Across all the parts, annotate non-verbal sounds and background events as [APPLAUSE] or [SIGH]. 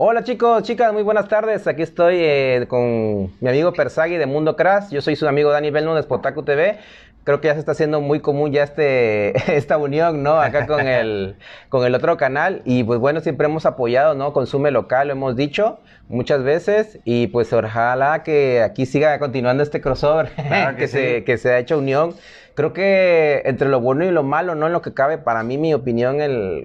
Hola chicos, chicas, muy buenas tardes. Aquí estoy eh, con mi amigo Persagui de Mundo Crash. Yo soy su amigo Dani Belnúdez de Spotaku TV. Creo que ya se está haciendo muy común ya este, [LAUGHS] esta unión, ¿no? Acá con el, [LAUGHS] con el otro canal. Y pues bueno, siempre hemos apoyado, ¿no? Consume local, lo hemos dicho muchas veces. Y pues ojalá que aquí siga continuando este crossover, [LAUGHS] que, se, que se ha hecho unión creo que entre lo bueno y lo malo, ¿no? En lo que cabe, para mí, mi opinión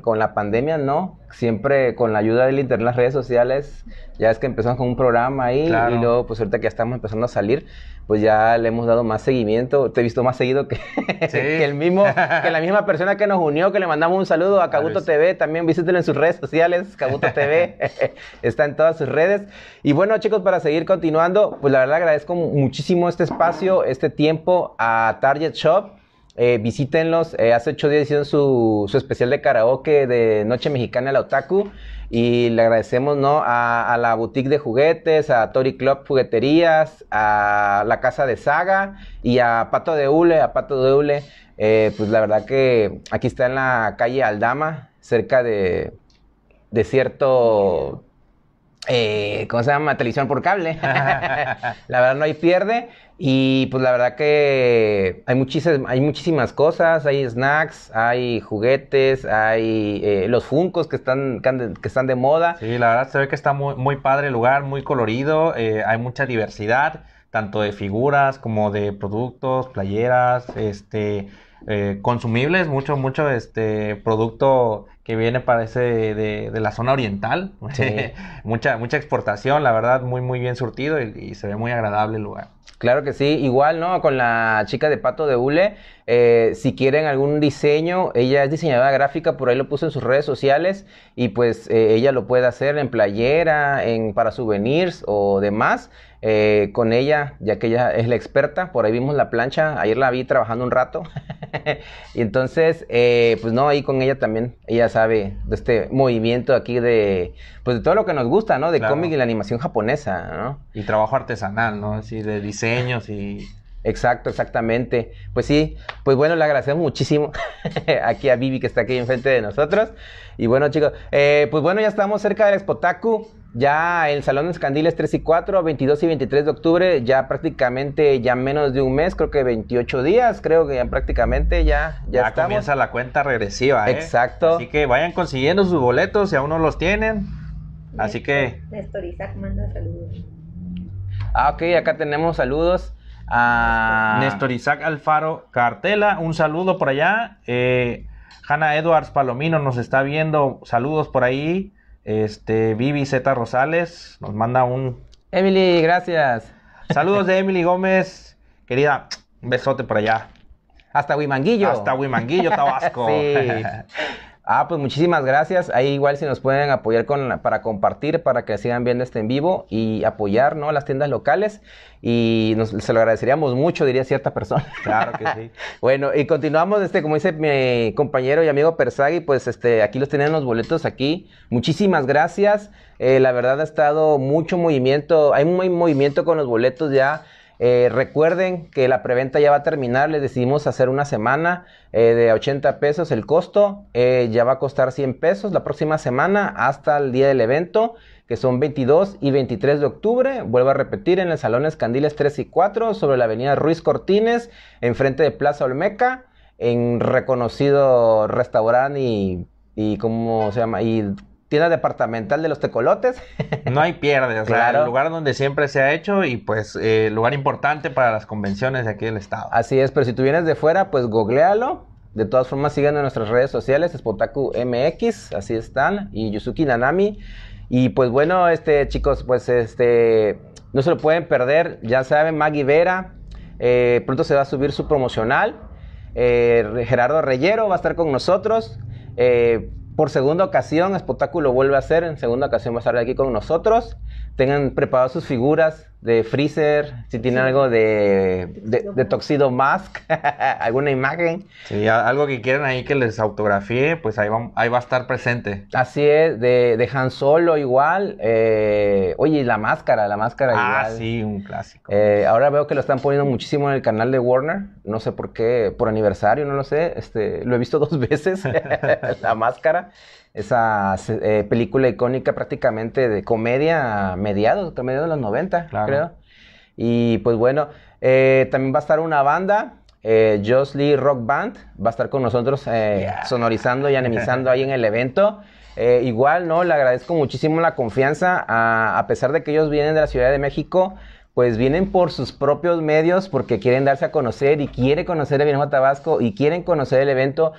con la pandemia, ¿no? siempre con la ayuda del internet, las redes sociales, ya es que empezamos con un programa ahí y luego pues ahorita que ya estamos empezando a salir, pues ya le hemos dado más seguimiento, te he visto más seguido que, [LAUGHS] el mismo, que la misma persona que nos unió, que le mandamos un saludo a Cabuto TV, también visítelo en sus redes sociales, Cabuto TV, [LAUGHS] [LAUGHS] está en todas sus redes. Y bueno chicos, para seguir continuando, pues la verdad agradezco muchísimo este espacio, este tiempo a Target Shop eh, visítenlos. Eh, hace ocho días hicieron su, especial de karaoke de Noche Mexicana la Otaku. Y le agradecemos ¿no? a, la boutique de juguetes, a Tori Club Jugueterías, a la Casa de Saga y a Pato de Ule. A Pato de Ule. Eh, pues la verdad que aquí está en la calle Aldama, cerca de, cierto. ¿cómo se llama? Televisión por cable. [LAUGHS] la verdad no hay pierde. Y pues la verdad que hay muchísimas, hay muchísimas cosas, hay snacks, hay juguetes, hay eh, los funcos que están, de, están de moda. Sí, la verdad se ve que está muy, muy padre el lugar, muy colorido, eh, hay mucha diversidad, tanto de figuras como de productos, playeras, este... Eh, consumibles, mucho, mucho este producto que viene parece de, de la zona oriental, [LAUGHS] mucha, mucha exportación, la verdad, muy, muy bien surtido y, se ve muy agradable el lugar. Claro que sí, igual, ¿no? Con la chica de Pato de Hule, eh, si quieren algún diseño, ella es diseñadora gráfica, por ahí lo puso en sus redes sociales y pues eh, ella lo puede hacer en playera, en, para souvenirs o demás. Eh, con ella, ya que ella es la experta. Por ahí vimos la plancha, ayer la vi trabajando un rato. [LAUGHS] y entonces, eh, pues no, ahí con ella también, ella sabe de este movimiento aquí de, pues de todo lo que nos gusta, ¿no? De cómic y la animación japonesa, ¿no? Y trabajo artesanal, ¿no? Así de diseños y... Exacto, exactamente. Pues sí, pues bueno, le agradecemos muchísimo [LAUGHS] aquí a Vivi que está aquí enfrente de nosotros. Y bueno, chicos, eh, pues bueno, ya estamos cerca del Expotaku. Ya el Salón de Escandiles 3 y 4, 22 y 23 de octubre, ya prácticamente, ya menos de un mes, creo que 28 días, creo que ya prácticamente ya, ya, ya comienza la cuenta regresiva. ¿eh? Exacto. Así que vayan consiguiendo sus boletos si aún no los tienen. Así que... Néstor Isaac manda saludos. Ah, ok, acá tenemos saludos a Néstor Isaac Alfaro Cartela. Un saludo por allá. Eh, Hanna Edwards Palomino nos está viendo. Saludos por ahí. Este, Vivi Z Rosales nos manda un... Emily, gracias. Saludos de Emily Gómez. Querida, un besote por allá. Hasta Huimanguillo. Hasta Huimanguillo, Tabasco. [LAUGHS] Ah, pues muchísimas gracias. Ahí igual si nos pueden apoyar con, para compartir, para que sigan viendo este en vivo y apoyar ¿no? las tiendas locales. Y nos, se lo agradeceríamos mucho, diría cierta persona. Claro que sí. [LAUGHS] bueno, y continuamos, este, como dice mi compañero y amigo Persagui, pues este, aquí los tienen los boletos aquí. Muchísimas gracias. Eh, la verdad ha estado mucho movimiento, hay muy movimiento con los boletos ya. Eh, recuerden que la preventa ya va a terminar, les decidimos hacer una semana eh, de 80 pesos el costo, eh, ya va a costar 100 pesos la próxima semana hasta el día del evento, que son 22 y 23 de octubre, vuelvo a repetir, en el Salón Escandiles 3 y 4, sobre la avenida Ruiz Cortines, enfrente de Plaza Olmeca, en reconocido restaurante y, ¿cómo se llama? Y tienda departamental de los tecolotes. No hay pierdes. claro. el lugar donde siempre se ha hecho y pues eh, lugar importante para las convenciones de aquí del estado. Así es, pero si tú vienes de fuera, pues googlealo. De todas formas, sigan en nuestras redes sociales, Spotaku MX, así están, y Yusuki Nanami. Y pues bueno, este chicos, pues este, no se lo pueden perder, ya saben, Maggie Vera, eh, pronto se va a subir su promocional. Eh, Gerardo Reyero va a estar con nosotros. Eh, por segunda ocasión, espectáculo vuelve a ser, en segunda ocasión va a estar aquí con nosotros. Tengan preparadas sus figuras, de Freezer, si tiene algo de, de, Toxido Mask, [LAUGHS] alguna imagen. Sí, algo que quieran ahí que les autografíe, pues ahí va, ahí va a estar presente. Así es, de, de Han Solo igual. Eh, oye, la máscara, la máscara ah, igual. sí, un clásico. Eh, ahora veo que lo están poniendo muchísimo en el canal de Warner, no sé por qué, por aniversario, no lo sé. Este, lo he visto [LAUGHS] dos veces, [LAUGHS] la máscara esa eh, película icónica prácticamente de comedia mediados, mediados de los 90. Claro. Y pues bueno, eh, también va a estar una banda, eh, Lee Rock Band, va a estar con nosotros eh, sonorizando y animizando ahí en el evento. Eh, igual, ¿no? Le agradezco muchísimo la confianza, a, pesar de que ellos vienen de la Ciudad de México, pues vienen por sus propios medios porque quieren darse a conocer y quiere conocer el Viejo Tabasco y quieren conocer el evento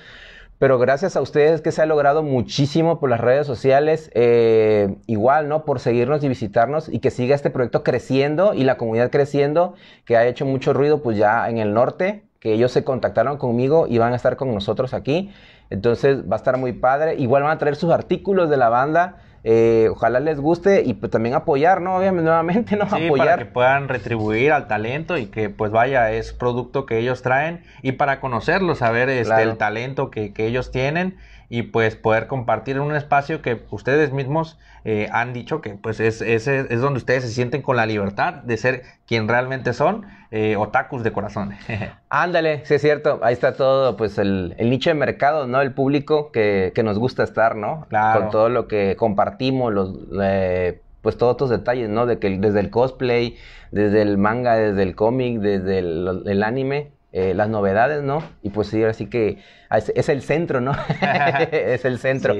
pero gracias a ustedes que se ha logrado muchísimo por las redes sociales, eh, igual, ¿no? Por seguirnos y visitarnos y que siga este proyecto creciendo y la comunidad creciendo, que ha hecho mucho ruido pues ya en el norte, que ellos se contactaron conmigo y van a estar con nosotros aquí. Entonces va a estar muy padre. Igual van a traer sus artículos de la banda eh, ojalá les guste y pues también apoyar, ¿no? Obviamente, nuevamente, ¿no? apoyar. Para que puedan retribuir al talento y que pues vaya, es producto que ellos traen y para conocerlo, saber este, el talento que, que ellos tienen y pues poder compartir en un espacio que ustedes mismos eh, han dicho que pues es, es, es donde ustedes se sienten con la libertad de ser quien realmente son eh, otakus de corazón. [LAUGHS] Ándale, sí es cierto. Ahí está todo, pues el, nicho de mercado, ¿no? El público que, que nos gusta estar, ¿no? Claro. Con todo lo que compartimos, los, eh, pues todos estos detalles, ¿no? De que desde el cosplay, desde el manga, desde el cómic, desde el, anime, eh, las novedades, ¿no? Y pues sí, sí que es, el centro, ¿no? [LAUGHS] [LAUGHS] es el centro.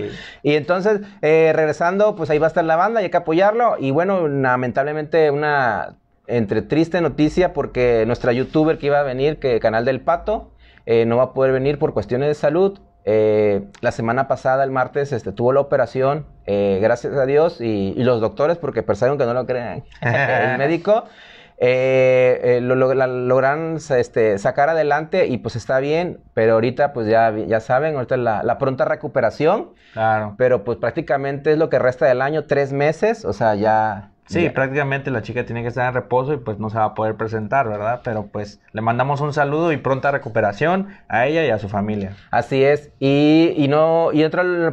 Y entonces, eh, regresando, pues ahí va a estar la banda hay que apoyarlo. Y bueno, lamentablemente una entre triste noticia porque nuestra youtuber que iba a venir, que Canal del Pato, eh, no va a poder venir por cuestiones de salud. Eh, la semana pasada, el martes, este, tuvo la operación, eh, gracias a Dios, y, los doctores, porque pensaron que no lo crean, [LAUGHS] el médico, lo, este, sacar adelante y pues está bien, pero ahorita pues ya, ya saben, ahorita la, la pronta recuperación, claro. pero pues prácticamente es lo que resta del año, tres meses, o sea, ya Sí, prácticamente la chica tiene que estar en reposo y pues no se va a poder presentar, ¿verdad? Pero pues le mandamos un saludo y pronta recuperación a ella y a su familia. Así es. Y, no, y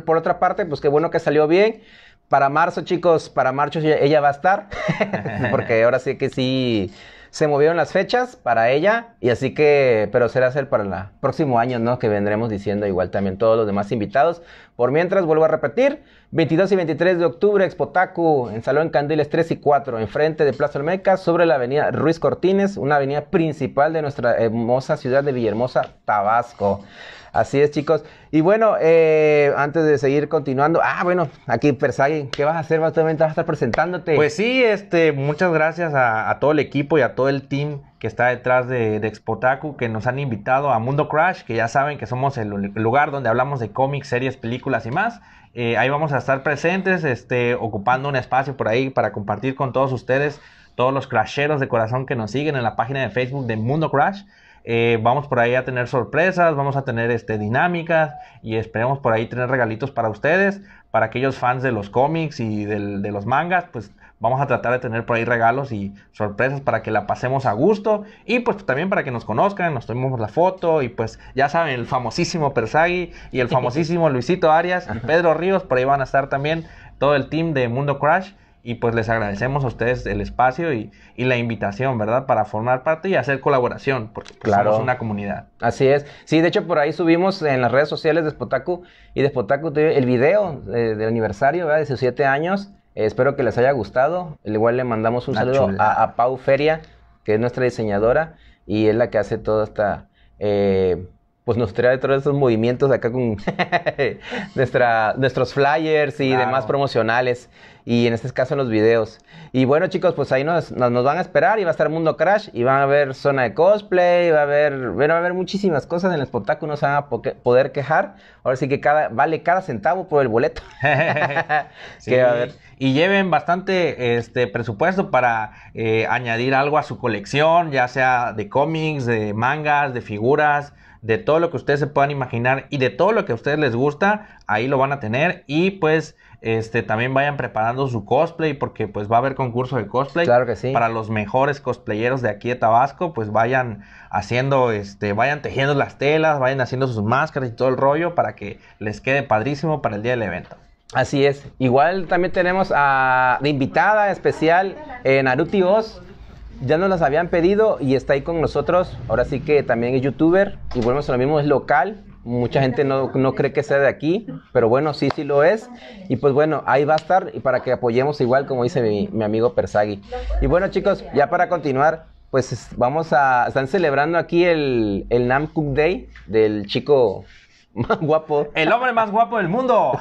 por otra parte, pues qué bueno que salió bien. Para marzo, chicos, para marzo ella va a estar. [LAUGHS] Porque ahora sí que sí se movieron las fechas para ella y así que, pero será ser para el próximo año, ¿no? Que vendremos diciendo igual también todos los demás invitados. Por mientras, vuelvo a repetir, 22 y 23 de octubre, Expotacu, en Salón Candiles 3 y 4, enfrente de Plaza Olmeca, sobre la avenida Ruiz Cortines, una avenida principal de nuestra hermosa ciudad de Villahermosa, Tabasco. Así es, chicos. Y bueno, eh, antes de seguir continuando, ah, bueno, aquí Persay, ¿qué vas a hacer? ¿Vas, vas a estar presentándote? Pues sí, este, muchas gracias a, todo el equipo y a todo el team que está detrás de, Expotaku, que nos han invitado a Mundo Crash, que ya saben que somos el, lugar donde hablamos de cómics, series, películas y más. Eh, ahí vamos a estar presentes, este, ocupando un espacio por ahí para compartir con todos ustedes, todos los crasheros de corazón que nos siguen en la página de Facebook de Mundo Crash. Eh, vamos por ahí a tener sorpresas, vamos a tener este, dinámicas y esperemos por ahí tener regalitos para ustedes, para aquellos fans de los cómics y de los mangas, pues vamos a tratar de tener por ahí regalos y sorpresas para que la pasemos a gusto y pues también para que nos conozcan, nos tomemos la foto y pues ya saben, el famosísimo Persagi y el [LAUGHS] famosísimo Luisito Arias y Pedro Ríos, por ahí van a estar también todo el team de Mundo Crash y pues les agradecemos a ustedes el espacio y, la invitación, ¿verdad? Para formar parte y hacer colaboración, porque pues, somos una comunidad. Así es. Sí, de hecho por ahí subimos en las redes sociales de Spotaku y de Spotaku el video eh, del aniversario, De sus siete años. Eh, espero que les haya gustado. Igual le mandamos un saludo a, Pau Feria, que es nuestra diseñadora y es la que hace toda esta... Eh, pues nos trae todos estos movimientos acá con [LAUGHS] nuestra, nuestros flyers y demás promocionales y en este caso los videos. Y bueno chicos, pues ahí nos, van a esperar y va a estar Mundo Crash y van a ver zona de cosplay, va a haber, bueno, va a haber muchísimas cosas en el espectáculo, no se van a poder quejar. Ahora sí que cada, vale cada centavo por el boleto. [LAUGHS] sí, Y lleven bastante este presupuesto para eh, añadir algo a su colección, ya sea de cómics, de mangas, de figuras de todo lo que ustedes se puedan imaginar y de todo lo que a ustedes les gusta, ahí lo van a tener y pues este, también vayan preparando su cosplay porque pues va a haber concurso de cosplay. Claro que sí. Para los mejores cosplayeros de aquí de Tabasco, pues vayan haciendo, este, vayan tejiendo las telas, vayan haciendo sus máscaras y todo el rollo para que les quede padrísimo para el día del evento. Así es. Igual también tenemos a la invitada especial eh, Naruti Oz. Ya nos las habían pedido y está ahí con nosotros. Ahora sí que también es youtuber y volvemos a lo mismo, es local Mucha gente no, cree que sea de aquí, pero bueno, sí, sí lo es. Y pues bueno, ahí va a estar y para que apoyemos igual, como dice mi, amigo Persagui. Y bueno, chicos, ya para continuar, pues vamos a. Están celebrando aquí el, el Nam Day del chico [LAUGHS] más guapo. El hombre más guapo del mundo.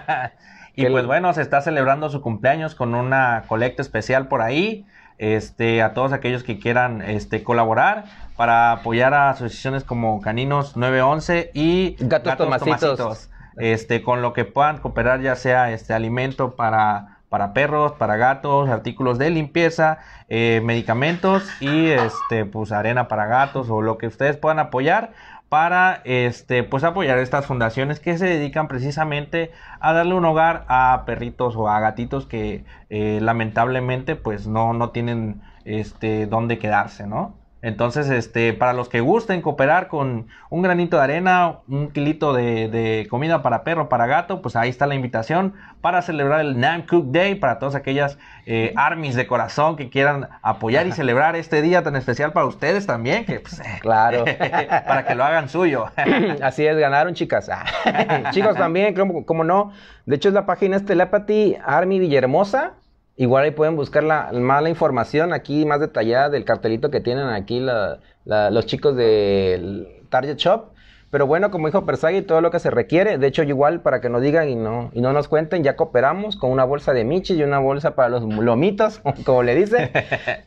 [LAUGHS] y pues bueno, se está celebrando su cumpleaños con una colecta especial por ahí este, a todos aquellos que quieran este, colaborar para apoyar a asociaciones como Caninos 911 y Gatos, Tomasitos Este, con lo que puedan cooperar, ya sea este alimento para, perros, para gatos, artículos de limpieza, eh, medicamentos y este, pues arena para gatos o lo que ustedes puedan apoyar para este, pues apoyar estas fundaciones que se dedican precisamente a darle un hogar a perritos o a gatitos que eh, lamentablemente pues no, no tienen este, dónde quedarse, ¿no? Entonces, este, para los que gusten cooperar con un granito de arena, un kilito de, comida para perro, para gato, pues ahí está la invitación para celebrar el Nam Cook Day para todas aquellas eh, armies de corazón que quieran apoyar y celebrar este día tan especial para ustedes también, que pues, eh, claro, [LAUGHS] para que lo hagan suyo. [LAUGHS] Así es, ganaron chicas, ah. [LAUGHS] chicos también, como, no. De hecho es la página es Telepathy Army Villahermosa. Igual ahí pueden buscar la, más la información aquí más detallada del cartelito que tienen aquí los chicos de Target Shop pero bueno, como dijo Persagui, todo lo que se requiere, de hecho igual para que no digan y no, y no nos cuenten, ya cooperamos con una bolsa de Michi y una bolsa para los lomitos, [LAUGHS] como le dice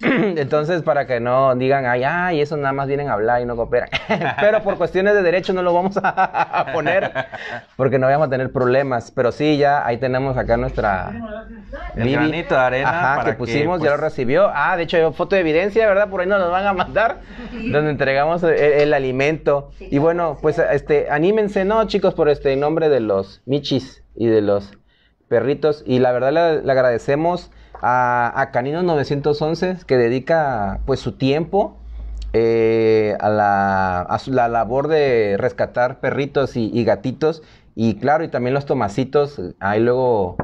[LAUGHS] Entonces, para que no digan, ay, ay, eso nada más vienen a hablar y no cooperan. [LAUGHS] pero por cuestiones de derecho no lo vamos a poner, porque no vamos a tener problemas. Pero sí, ya ahí tenemos acá nuestra... granito de arena. que pusimos, ya lo pues, recibió. Ah, de hecho foto de evidencia, ¿verdad? Por ahí nos lo van a mandar, donde entregamos el, el alimento. Y bueno, pues este, anímense, no, chicos, por este nombre de los michis y de los perritos. Y la verdad le, agradecemos a, Canino 911 que dedica pues su tiempo eh, a, la, labor de rescatar perritos y, gatitos. Y claro, y también los tomacitos, ahí luego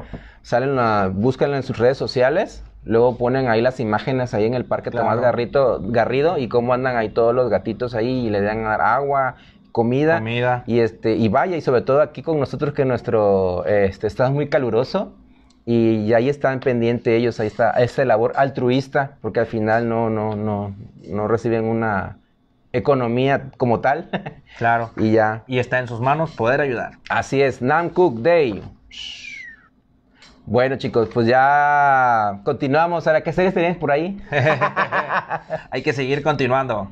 salen, a, en sus redes sociales. Luego ponen ahí las imágenes ahí en el parque Tomás Garrito, Garrido y cómo andan ahí todos los gatitos ahí y le dan agua comida, Y, este, y vaya, y sobre todo aquí con nosotros que nuestro, este, está muy caluroso y ahí están pendientes ellos, ahí está esa labor altruista, porque al final no, no, no, no reciben una economía como tal. [LAUGHS] Claro. y ya. Y está en sus manos poder ayudar. Así es, Nam Cook Day. Bueno, chicos, pues ya continuamos. Ahora, ¿qué que tenés por ahí? [LAUGHS] Hay que seguir continuando.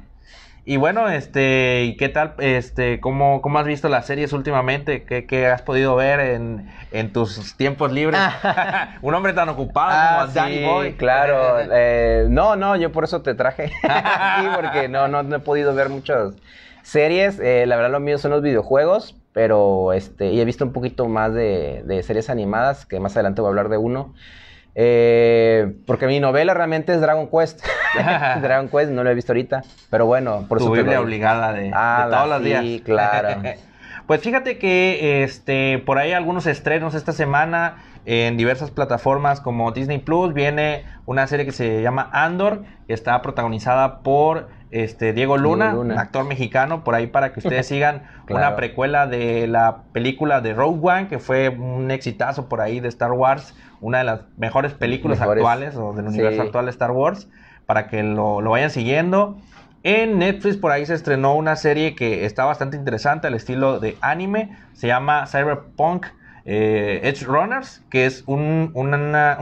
Y bueno, este, qué tal? Este, ¿cómo, cómo has visto las series últimamente? ¿Qué, qué has podido ver en, tus tiempos libres? [LAUGHS] Un hombre tan ocupado ah, como Claro. [LAUGHS] Eh, no, no, yo por eso te traje. [LAUGHS] porque no, no, he podido ver muchas series. Eh, la verdad, lo mío son los videojuegos pero este, y he visto un poquito más de, de, series animadas, que más adelante voy a hablar de uno. Eh, porque mi novela realmente es Dragon Quest. [LAUGHS] Dragon Quest no lo he visto ahorita, pero bueno, por supuesto. Biblia obligada de, ah, todos los días. claro. [LAUGHS] pues fíjate que este por ahí algunos estrenos esta semana en diversas plataformas como Disney Plus viene una serie que se llama Andor, que está protagonizada por este, Diego Luna, actor mexicano, por ahí para que ustedes [LAUGHS] sigan una precuela de la película de Rogue One, que fue un exitazo por ahí de Star Wars, una de las mejores películas actuales o del universo actual de Star Wars, para que lo, vayan siguiendo. En Netflix por ahí se estrenó una serie que está bastante interesante al estilo de anime. Se llama Cyberpunk eh, Edge Runners, que es un,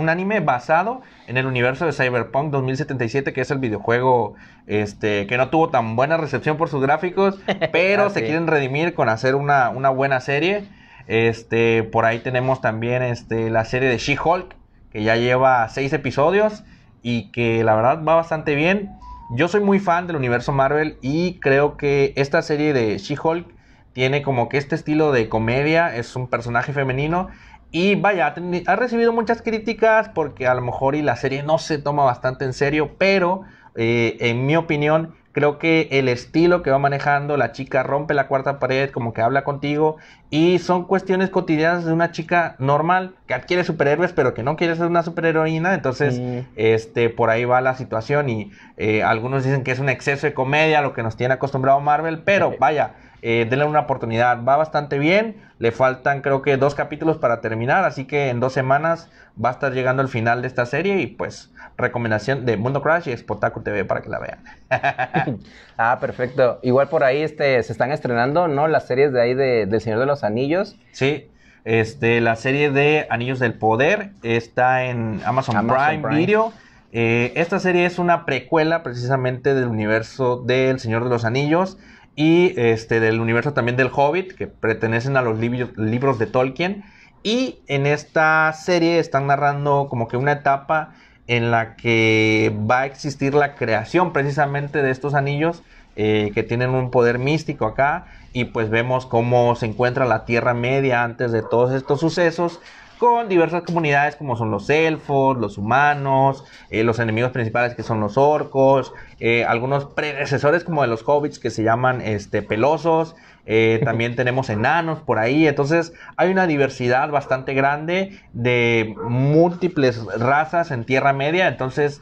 anime basado en el universo de Cyberpunk 2077, que es el videojuego este, que no tuvo tan buena recepción por sus gráficos, [LAUGHS] pero ah, se quieren redimir con hacer una, una buena serie. Este, por ahí tenemos también este, la serie de She-Hulk, que ya lleva seis episodios y que la verdad va bastante bien. Yo soy muy fan del universo Marvel y creo que esta serie de She-Hulk tiene como que este estilo de comedia, es un personaje femenino y vaya, ha recibido muchas críticas porque a lo mejor y la serie no se toma bastante en serio, pero eh, en mi opinión Creo que el estilo que va manejando, la chica rompe la cuarta pared, como que habla contigo, y son cuestiones cotidianas de una chica normal que adquiere superhéroes, pero que no quiere ser una superheroína. Entonces, este, por ahí va la situación. Y eh, algunos dicen que es un exceso de comedia, lo que nos tiene acostumbrado Marvel, pero eh, vaya eh, denle una oportunidad, va bastante bien, le faltan creo que dos capítulos para terminar, así que en dos semanas va a estar llegando el final de esta serie y pues recomendación de Mundo Crash y Spotaku TV para que la vean. [LAUGHS] [LAUGHS] ah, perfecto. Igual por ahí este, se están estrenando, ¿no? Las series de ahí de, del Señor de los Anillos. Sí. Este, la serie de Anillos del Poder está en Amazon, Prime, Video. Eh, esta serie es una precuela precisamente del universo del Señor de los Anillos y este, del universo también del Hobbit, que pertenecen a los libros de Tolkien. Y en esta serie están narrando como que una etapa en la que va a existir la creación precisamente de estos anillos eh, que tienen un poder místico acá y pues vemos cómo se encuentra la Tierra Media antes de todos estos sucesos con diversas comunidades como son los elfos, los humanos, eh, los enemigos principales que son los orcos, eh, algunos predecesores como de los hobbits que se llaman este, pelosos, eh, [LAUGHS] también tenemos enanos por ahí, entonces hay una diversidad bastante grande de múltiples razas en Tierra Media, entonces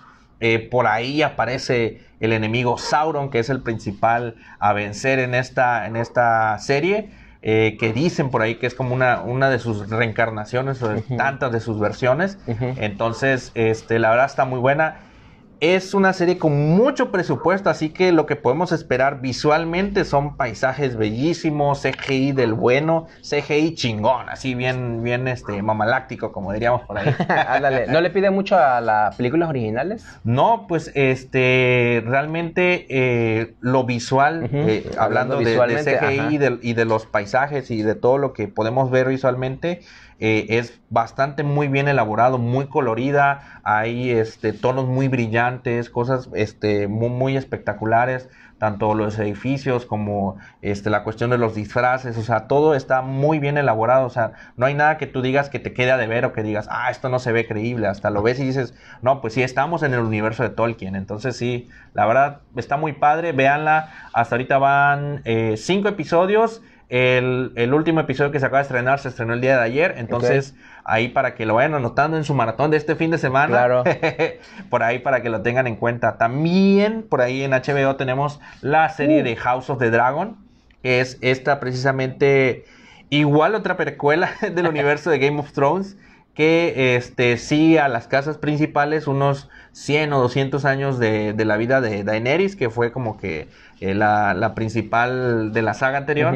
por ahí aparece el enemigo Sauron que es el principal a vencer en esta, en esta serie. Eh, que dicen por ahí que es como una, una de sus reencarnaciones o de tantas de sus versiones. Entonces, este, la verdad está muy buena. Es una serie con mucho presupuesto, así que lo que podemos esperar visualmente son paisajes bellísimos, CGI del bueno, CGI chingón, así bien, bien este mamaláctico, como diríamos por ahí. [LAUGHS] ¿no le pide mucho a las películas originales? No, pues este realmente eh, lo visual, eh, hablando, de, CGI y de los paisajes y de todo lo que podemos ver visualmente, eh, es bastante muy bien elaborado, muy colorida, hay este, tonos muy brillantes, cosas este, muy, espectaculares, tanto los edificios como este, la cuestión de los disfraces, o sea, todo está muy bien elaborado, o sea, no hay nada que tú digas que te quede a deber o que digas, ah, esto no se ve creíble, hasta lo ves y dices, no, pues sí, estamos en el universo de Tolkien, entonces sí, la verdad está muy padre, véanla, hasta ahorita van eh, cinco episodios el, último episodio que se acaba de estrenar se estrenó el día de ayer, entonces ahí para que lo vayan anotando en su maratón de este fin de semana, claro. [LAUGHS] por ahí para que lo tengan en cuenta. También por ahí en HBO tenemos la serie uh. de House of the Dragon, que es esta precisamente igual otra precuela [LAUGHS] del universo de Game of Thrones que este, sí a las casas principales unos 100 o 200 años de, la vida de Daenerys, que fue como que eh, la, principal de la saga anterior.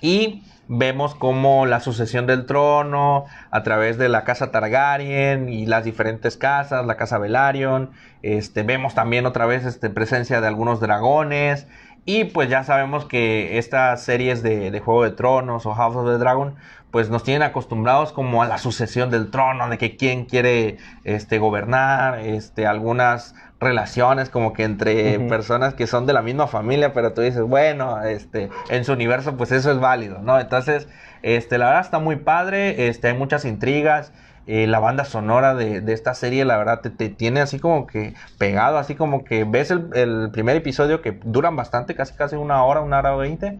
Y vemos cómo la sucesión del trono a través de la casa Targaryen y las diferentes casas, la casa Velaryon, este, vemos también otra vez este, presencia de algunos dragones, y pues ya sabemos que estas series de, Juego de Tronos o House of the Dragon, pues nos tienen acostumbrados como a la sucesión del trono, de que quién quiere este, gobernar, este, algunas relaciones como que entre personas que son de la misma familia, pero tú dices, bueno, este, en su universo pues eso es válido, ¿no? Entonces, este, la verdad está muy padre, este, hay muchas intrigas, eh, la banda sonora de, de, esta serie, la verdad, te, tiene así como que pegado, así como que ves el, el, primer episodio que duran bastante, casi casi una hora, una hora veinte,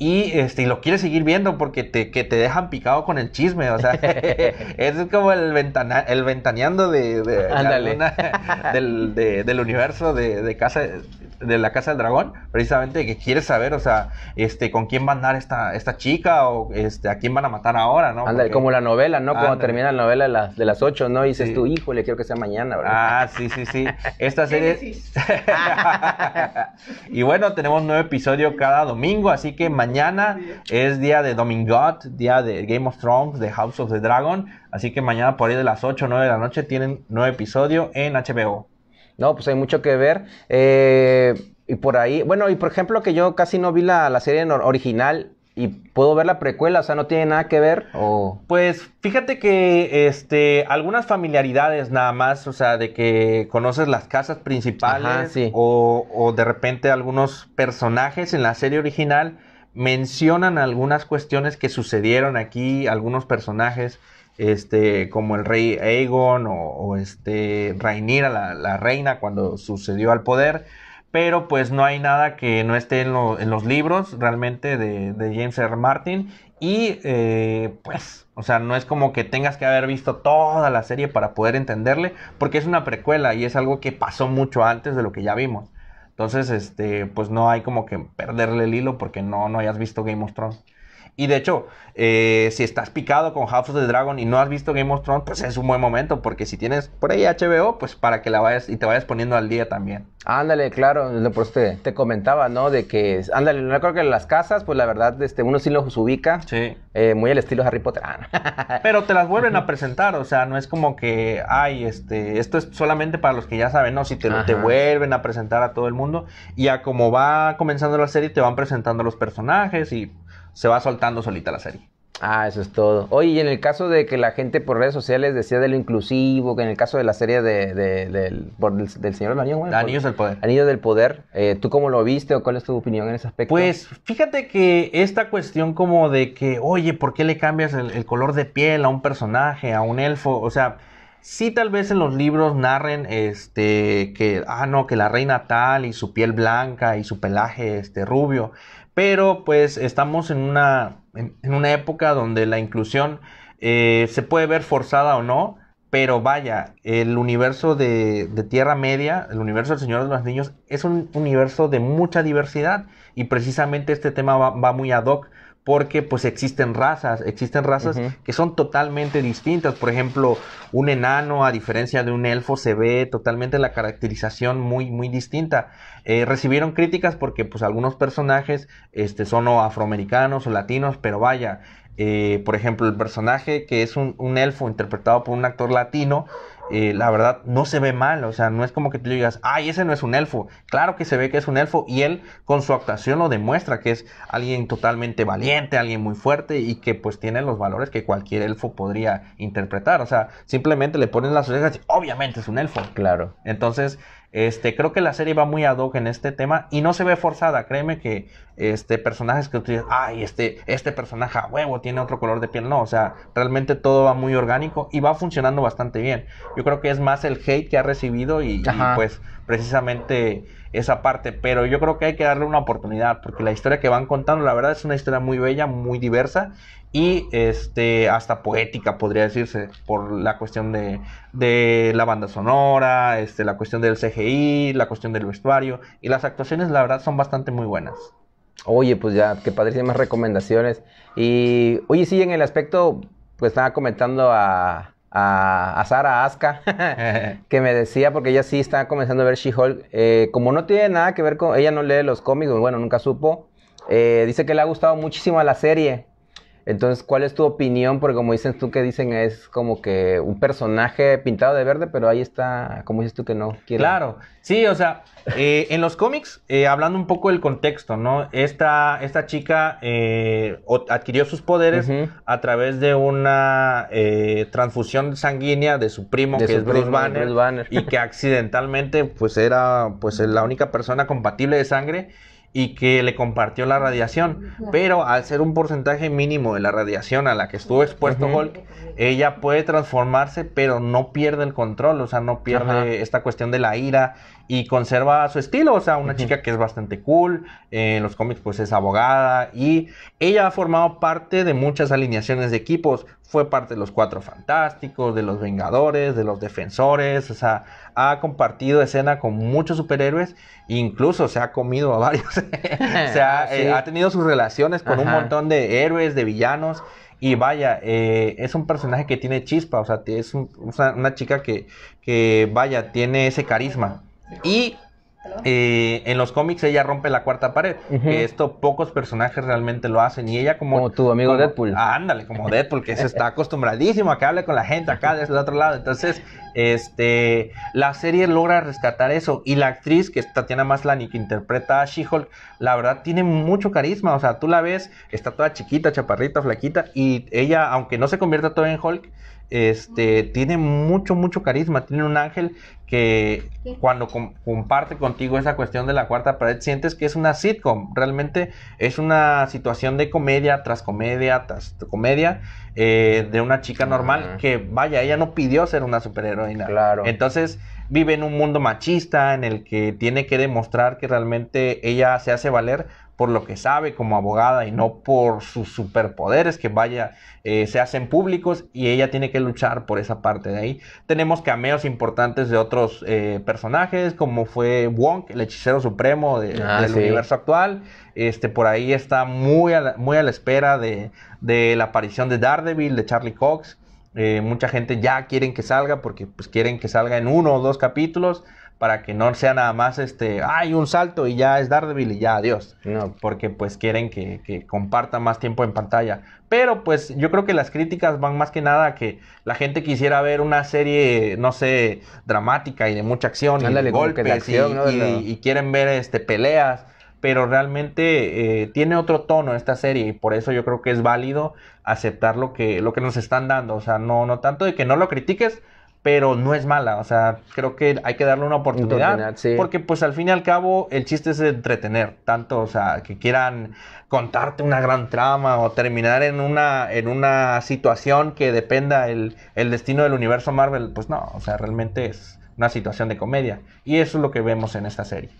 este, y, lo quieres seguir viendo porque te, que te dejan picado con el chisme. O sea, [LAUGHS] es como el, el ventaneando de, del, universo de, casa, de la Casa del Dragón, precisamente que quieres saber, o sea, este, con quién va a andar esta, esta chica o este, a quién van a matar ahora, ¿no? como la novela, ¿no? Cuando termina la novela de las, de 8, ¿no? Y dices tu hijo le quiero que sea mañana, ¿verdad? Ah, sí, sí, sí. Esta serie... [LAUGHS] y bueno, tenemos nuevo episodio cada domingo, así que mañana mañana es día de Domingot, día de Game of Thrones, de House of the Dragon. Así que mañana por ahí de las 8 o 9 de la noche tienen nuevo episodio en HBO. No, pues hay mucho que ver. Eh, y por ahí, bueno, y por ejemplo que yo casi no vi la, serie original, y puedo ver la precuela, o sea, no tiene nada que ver o Pues fíjate que este algunas familiaridades nada más, o sea, de que conoces las casas principales o de repente algunos personajes en la serie original mencionan algunas cuestiones que sucedieron aquí, algunos personajes, este, como el rey Aegon o, este, Rhaenyra, la, la, reina, cuando sucedió al poder, pero pues no hay nada que no esté en, los libros realmente de, James R. Martin y eh, pues, o sea, no es como que tengas que haber visto toda la serie para poder entenderle, porque es una precuela y es algo que pasó mucho antes de lo que ya vimos. Entonces, este, pues no hay como que perderle el hilo porque no, no hayas visto Game of Thrones. Y de hecho, eh, si estás picado con House of the Dragon y no has visto Game of Thrones, pues es un buen momento, porque si tienes por ahí HBO, pues para que la vayas y te vayas poniendo al día también. Ándale, claro, por pues te, comentaba, ¿no? De que, ándale, no creo que las casas, pues la verdad, este, uno sí los ubica. Sí. Eh, muy al estilo Harry Potter. [LAUGHS] Ah, Pero te las vuelven a presentar, o sea, no es como que, ay, este, esto es solamente para los que ya saben, no, si te, te vuelven a presentar a todo el mundo y a como va comenzando la serie te van presentando los personajes y se va soltando solita la serie. Ah, eso es todo. Oye, y en el caso de que la gente por redes sociales decía de lo inclusivo, que en el caso de la serie de, del, del, Señor de del Poder. Anillos del Poder, eh, ¿tú cómo lo viste o cuál es tu opinión en ese aspecto? Pues fíjate que esta cuestión como de que, oye, ¿por qué le cambias el color de piel a un personaje, a un elfo? O sea, Sí, tal vez en los libros narren este que ah no, que la reina tal y su piel blanca y su pelaje este rubio, pero pues estamos en una en, una época donde la inclusión eh, se puede ver forzada o no, pero vaya, el universo de, de, Tierra Media, el universo del Señor de los Niños, es un universo de mucha diversidad y precisamente este tema va, va muy ad hoc porque pues existen razas, existen razas que son totalmente distintas. Por ejemplo, un enano a diferencia de un elfo se ve totalmente la caracterización muy muy distinta. Eh, recibieron críticas porque pues algunos personajes este, son afroamericanos o latinos, pero vaya, eh, por ejemplo, el personaje que es un elfo interpretado por un actor latino, eh, la verdad no se ve mal, o sea, no es como que tú digas, ay, ese no es un elfo, claro que se ve que es un elfo y él con su actuación lo demuestra que es alguien totalmente valiente, alguien muy fuerte y que pues tiene los valores que cualquier elfo podría interpretar, o sea, simplemente le ponen las orejas y obviamente es un elfo. Claro. Entonces, este, creo que la serie va muy ad hoc en este tema y no se ve forzada. Créeme que este, personajes que utilizan, ay, este, este personaje a huevo tiene otro color de piel. No, o sea, realmente todo va muy orgánico y va funcionando bastante bien. Yo creo que es más el hate que ha recibido y pues precisamente esa parte, pero yo creo que hay que darle una oportunidad, porque la historia que van contando, la verdad, es una historia muy bella, muy diversa y este, hasta poética, podría decirse, por la cuestión de, la banda sonora, este, la cuestión del CGI, la cuestión del vestuario y las actuaciones, la verdad, son bastante muy buenas. Oye, pues ya, qué más recomendaciones. Y, oye, sí, en el aspecto, pues estaba comentando a, a, Sara Aska, [LAUGHS] que me decía, porque ella sí está comenzando a ver She-Hulk, eh, como no tiene nada que ver con, ella no lee los cómics, bueno, nunca supo, eh, dice que le ha gustado muchísimo la serie, entonces, ¿cuál es tu opinión? Porque como dices tú que dicen es como que un personaje pintado de verde, pero ahí está, como dices tú que no quiere. Claro, sí, o sea, eh, en los cómics, eh, hablando un poco del contexto, ¿no? Esta, esta chica eh, adquirió sus poderes a través de una transfusión sanguínea de su primo, que es Bruce, Banner, y que accidentalmente, pues era pues, la única persona compatible de sangre y que le compartió la radiación. Pero al ser un porcentaje mínimo de la radiación a la que estuvo expuesto Hulk, ella puede transformarse, pero no pierde el control, o sea, no pierde esta cuestión de la ira, y conserva su estilo, o sea, una chica que es bastante cool, en eh, los cómics pues es abogada y ella ha formado parte de muchas alineaciones de equipos, fue parte de los Cuatro Fantásticos, de los Vengadores, de los Defensores, o sea, ha compartido escena con muchos superhéroes, incluso se ha comido a varios, ha, [LAUGHS] [LAUGHS] ah, eh, ha, tenido sus relaciones con un montón de héroes, de villanos. Y vaya, eh, es un personaje que tiene chispa, o sea, es una chica que, que, vaya, tiene ese carisma. Y eh, en los cómics ella rompe la cuarta pared. que esto pocos personajes realmente lo hacen. Y ella como... tu amigo Deadpool. ándale, como Deadpool, que se está acostumbradísimo a que hable con la gente acá desde el otro lado. Entonces, este, la serie logra rescatar eso. Y la actriz, que es Tatiana Maslany, que interpreta a She-Hulk, la verdad tiene mucho carisma. O sea, tú la ves, está toda chiquita, chaparrita, flaquita. Y ella, aunque no se convierta todo en Hulk, este, tiene mucho, mucho carisma, tiene un ángel que cuando comparte contigo esa cuestión de la cuarta pared, sientes que es una sitcom, realmente es una situación de comedia tras comedia, tras comedia, eh, de una chica normal que, vaya, ella no pidió ser una superheroína. Entonces vive en un mundo machista en el que tiene que demostrar que realmente ella se hace valer por lo que sabe como abogada y no por sus superpoderes que vaya, eh, se hacen públicos y ella tiene que luchar por esa parte de ahí. Tenemos cameos importantes de otros eh, personajes, como fue Wong, el hechicero supremo ah, del universo actual. Este, por ahí está muy a la, muy a la espera de, la aparición de Daredevil, de Charlie Cox. Eh, mucha gente ya quieren que salga porque pues, quieren que salga en uno o dos capítulos para que no sea nada más este, hay un salto y ya es Daredevil y ya adiós. No. Porque pues quieren que, que comparta más tiempo en pantalla. Pero pues yo creo que las críticas van más que nada a que la gente quisiera ver una serie, no sé, dramática y de mucha acción y quieren ver este, peleas. Pero realmente eh, tiene otro tono esta serie y por eso yo creo que es válido aceptar lo que, lo que nos están dando. O sea, no, no tanto de que no lo critiques, pero no es mala. O sea, creo que hay que darle una oportunidad. Porque pues al fin y al cabo el chiste es entretener. Tanto, o sea, que quieran contarte una gran trama o terminar en una, en una situación que dependa el, destino del universo Marvel. Pues no, o sea, realmente es una situación de comedia. Y eso es lo que vemos en esta serie.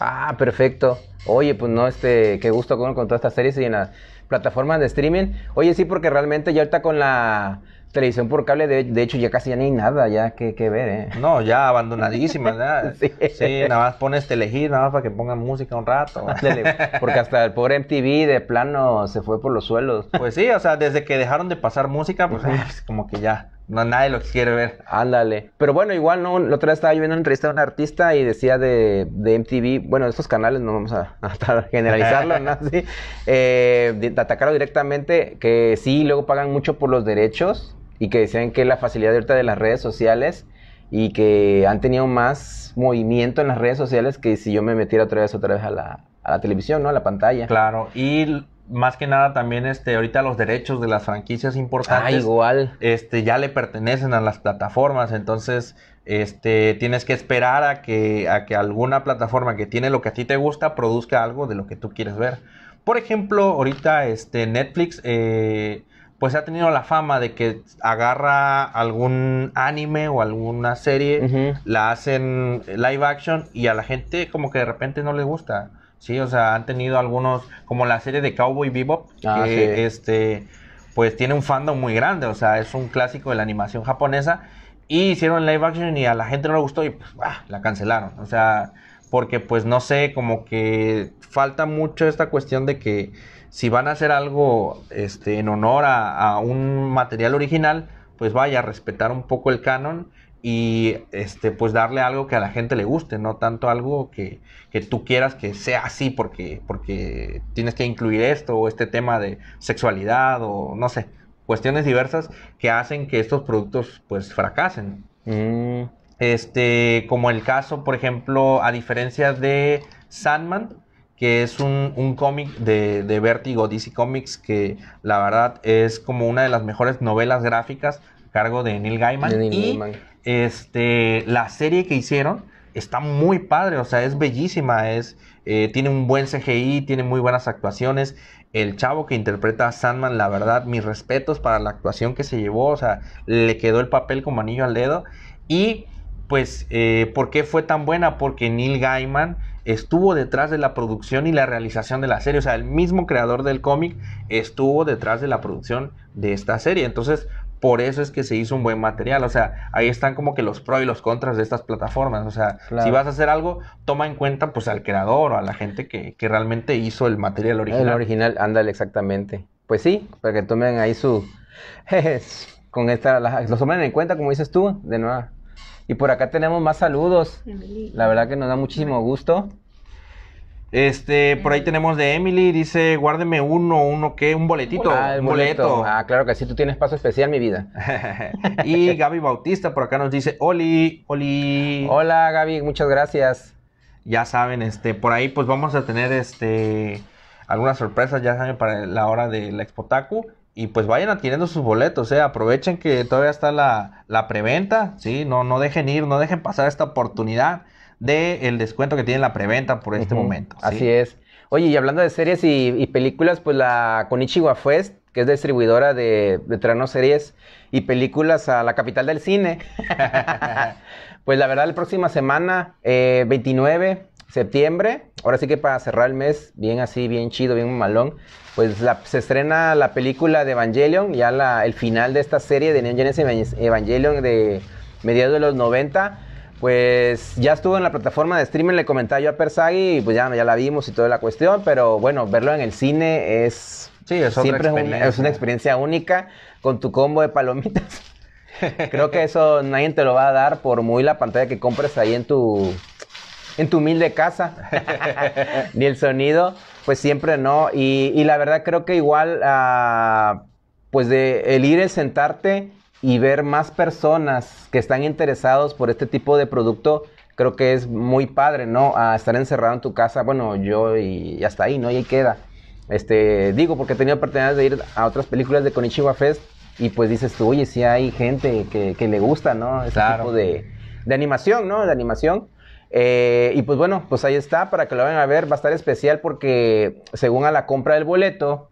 Ah, perfecto. Oye, pues no, este, qué gusto con, con todas estas series y en las plataformas de streaming. Oye, sí, porque realmente ya ahorita con la televisión por cable, de, hecho, ya casi ya ni hay nada ya que, ver, ¿eh? No, ya abandonadísima, ¿verdad? [LAUGHS] sí. sí. nada más pones elegir, nada más para que pongan música un rato. Ándale, porque hasta el pobre MTV de plano se fue por los suelos. Pues sí, o sea, desde que dejaron de pasar música, pues como que ya. No, nadie lo quiere ver. Ándale. Pero bueno, igual, ¿no? La otra vez estaba yo viendo una entrevista de un artista y decía de, de MTV, bueno, estos canales no vamos a, [LAUGHS] generalizarlo, ¿no? [LAUGHS] Sí. Eh, directamente, que sí, luego pagan mucho por los derechos y que decían que la facilidad de ahorita de las redes sociales y que han tenido más movimiento en las redes sociales que si yo me metiera otra vez otra vez a la, a la televisión, ¿no? A la pantalla. Claro, y más que nada también este ahorita los derechos de las franquicias importantes ah, igual. este ya le pertenecen a las plataformas, entonces este tienes que esperar a que a que alguna plataforma que tiene lo que a ti te gusta produzca algo de lo que tú quieres ver. Por ejemplo, ahorita este Netflix eh, pues ha tenido la fama de que agarra algún anime o alguna serie, la hacen live action y a la gente como que de repente no le gusta. Sí, o sea, han tenido algunos, como la serie de Cowboy Bebop, ah, que este, pues tiene un fandom muy grande, o sea, es un clásico de la animación japonesa. Y hicieron live action y a la gente no le gustó y pues, la cancelaron. O sea, porque pues no sé, como que falta mucho esta cuestión de que si van a hacer algo este, en honor a, un material original, pues vaya a respetar un poco el canon y este pues darle algo que a la gente le guste, no tanto algo que, tú quieras que sea así porque, porque tienes que incluir esto o este tema de sexualidad o no sé, cuestiones diversas que hacen que estos productos pues fracasen. Mm. Este, como el caso, por ejemplo, a diferencia de Sandman, que es un, cómic de, de Vertigo DC Comics, que la verdad es como una de las mejores novelas gráficas a cargo de Neil Gaiman. y Este, la serie que hicieron está muy padre, o sea, es bellísima, es, eh, tiene un buen CGI, tiene muy buenas actuaciones. El chavo que interpreta a Sandman, la verdad, mis respetos para la actuación que se llevó, o sea, le quedó el papel como anillo al dedo. Y pues, eh, ¿por qué fue tan buena? Porque Neil Gaiman estuvo detrás de la producción y la realización de la serie. O sea, el mismo creador del cómic estuvo detrás de la producción de esta serie. Entonces, por eso es que se hizo un buen material. O sea, ahí están como que los pros y los contras de estas plataformas. O sea, si vas a hacer algo, toma en cuenta pues al creador o a la gente que, realmente hizo el material original. El original, ándale, exactamente. Pues sí, para que tomen ahí su... [LAUGHS] con esta, los tomen en cuenta, como dices tú, de nuevo. Y por acá tenemos más saludos. La verdad que nos da muchísimo gusto. Este, por ahí tenemos de Emily, dice, guárdeme uno, uno qué, un boletito, ah, un boleto. Ah, claro que sí, tú tienes paso especial, mi vida. [LAUGHS] y Gaby Bautista por acá nos dice, Oli, Oli. Hola Gaby, muchas gracias. Ya saben, este, por ahí pues vamos a tener este algunas sorpresas, ya saben, para la hora de la Expotaku y pues vayan adquiriendo sus boletos, ¿eh? aprovechen que todavía está la, la preventa, ¿sí? no, no dejen ir, no dejen pasar esta oportunidad del el descuento que tiene la preventa por este momento. Así es. Oye, y hablando de series y, películas, pues la Konichiwa Fest, que es distribuidora de, de Series y Películas a la capital del cine, [LAUGHS] [LAUGHS] pues la verdad, la próxima semana, 29, eh, septiembre, ahora sí que para cerrar el mes, bien así, bien chido, bien malón, pues se estrena la película de Evangelion, ya el final de esta serie de Neon Genesis Evangelion de mediados de los 90. Pues ya estuvo en la plataforma de streaming, le comentaba yo a Persagi y pues ya, ya la vimos y toda la cuestión, pero bueno, verlo en el cine es Siempre es, una, experiencia única con tu combo de palomitas. [LAUGHS] Creo que eso nadie te lo va a dar por muy la pantalla que compres ahí en tu, en tu humilde casa, [LAUGHS] ni el sonido, pues siempre no. Y, la verdad creo que igual, ah, pues de el ir, el sentarte y ver más personas que están interesados por este tipo de producto, creo que es muy padre, ¿no? A estar encerrado en tu casa, bueno, yo y, hasta ahí, ¿no? Y ahí queda. Este, digo, porque he tenido oportunidad de ir a otras películas de Konichiwa Fest y pues dices tú, oye, si hay gente que, le gusta, ¿no? este claro. tipo de, de, animación, ¿no? De animación. Eh, y pues bueno, pues ahí está, para que lo vayan a ver, va a estar especial porque según a la compra del boleto,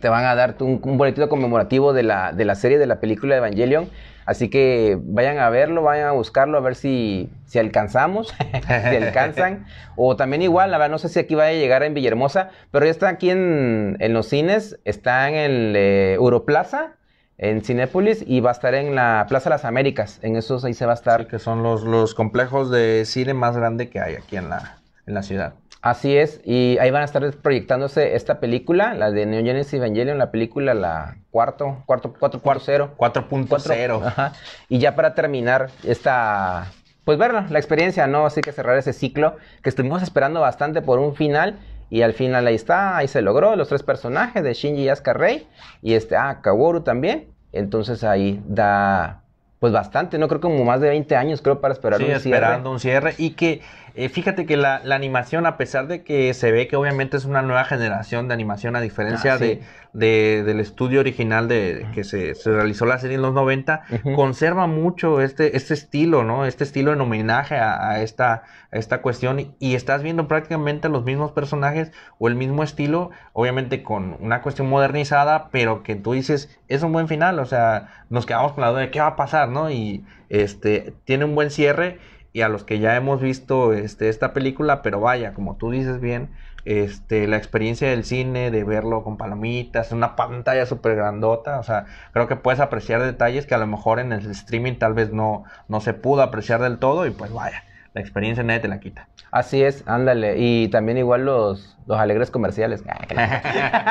te van a dar un, boletito conmemorativo de la, serie, de la película Evangelion. Así que vayan a verlo, vayan a buscarlo, a ver si, si alcanzamos, [LAUGHS] si alcanzan. O también igual, la verdad, no sé si aquí vaya a llegar en Villahermosa, pero ya está aquí en, los cines, está en el Europlaza eh, en Cinépolis y va a estar en la Plaza de las Américas. En esos ahí se va a estar. que son los, los complejos de cine más grande que hay aquí en la, en la ciudad. Así es, y ahí van a estar proyectándose esta película, la de Neon Genesis Evangelion, la película la cuarto, cuarto, 4.0. 4.0. Y ya para terminar esta, pues bueno, la experiencia, ¿no? Así que cerrar ese ciclo que estuvimos esperando bastante por un final y al final ahí está, ahí se logró los tres personajes de Shinji Asuka Rey y este, ah, Kaworu también. Entonces ahí da pues bastante, no creo como más de 20 años creo para esperar un cierre. Sí, esperando un cierre y que eh, fíjate que la, animación, a pesar de que se ve que obviamente es una nueva generación de animación, a diferencia ah, de, del estudio original de, que se, realizó la serie en los 90, conserva mucho este, este estilo, ¿no? Este estilo en homenaje a, esta, esta cuestión y, estás viendo prácticamente los mismos personajes o el mismo estilo, obviamente con una cuestión modernizada, pero que tú dices, es un buen final, o sea, nos quedamos con la duda de qué va a pasar, ¿no? Y este, tiene un buen cierre y a los que ya hemos visto este, esta película, pero vaya, como tú dices bien, este, la experiencia del cine, de verlo con palomitas, una pantalla súper grandota, o sea, creo que puedes apreciar detalles que a lo mejor en el streaming tal vez no, no se pudo apreciar del todo y pues vaya la experiencia nadie te la quita. Así es, ándale. Y también igual los, los alegres comerciales,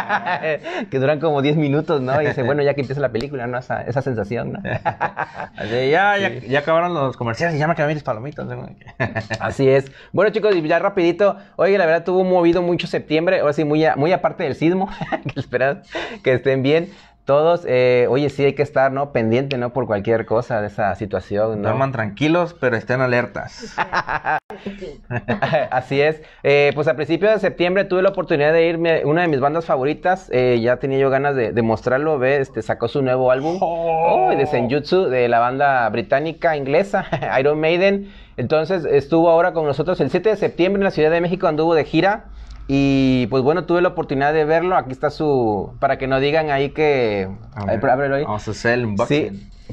[LAUGHS] que duran como 10 minutos, ¿no? Y dice, bueno, ya que empieza la película, ¿no? Esa, esa sensación, ¿no? [LAUGHS] ya, ya, acabaron los comerciales y ya me quedan mis palomitos. [LAUGHS] Así es. Bueno, chicos, ya rapidito. Oye, la verdad tuvo movido mucho septiembre, o sí, muy, muy aparte del sismo, que esperad que estén bien todos, eh, oye, sí hay que estar, ¿no? Pendiente, ¿no? Por cualquier cosa de esa situación, ¿no? tranquilos, pero estén alertas. [LAUGHS] Así es. Eh, pues a principios de septiembre tuve la oportunidad de irme una de mis bandas favoritas. Eh, ya tenía yo ganas de, mostrarlo. Ve, este, sacó su nuevo álbum oh. de Senjutsu, de la banda británica inglesa, [LAUGHS] Iron Maiden. Entonces estuvo ahora con nosotros el 7 de septiembre en la Ciudad de México, anduvo de gira. Y pues bueno, tuve la oportunidad de verlo. Aquí está su. Para que no digan ahí que. Vamos a hacer el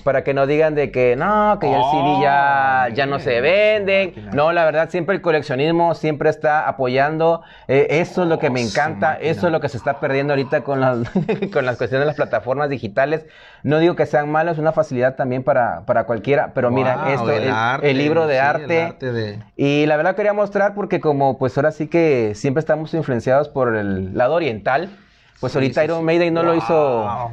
para que no digan de que no, que el CD ya, ah, ya no se vende. No, la verdad, siempre el coleccionismo siempre está apoyando. Eh, eso es lo que me oh, encanta, eso es lo que se está perdiendo ahorita con las, [LAUGHS] con las cuestiones de las plataformas digitales. No digo que sean malos, es una facilidad también para, cualquiera, pero mira, esto, el, el, libro de arte. Y la verdad quería mostrar porque como pues ahora sí que siempre estamos influenciados por el lado oriental, pues ahorita Iron Maiden no lo hizo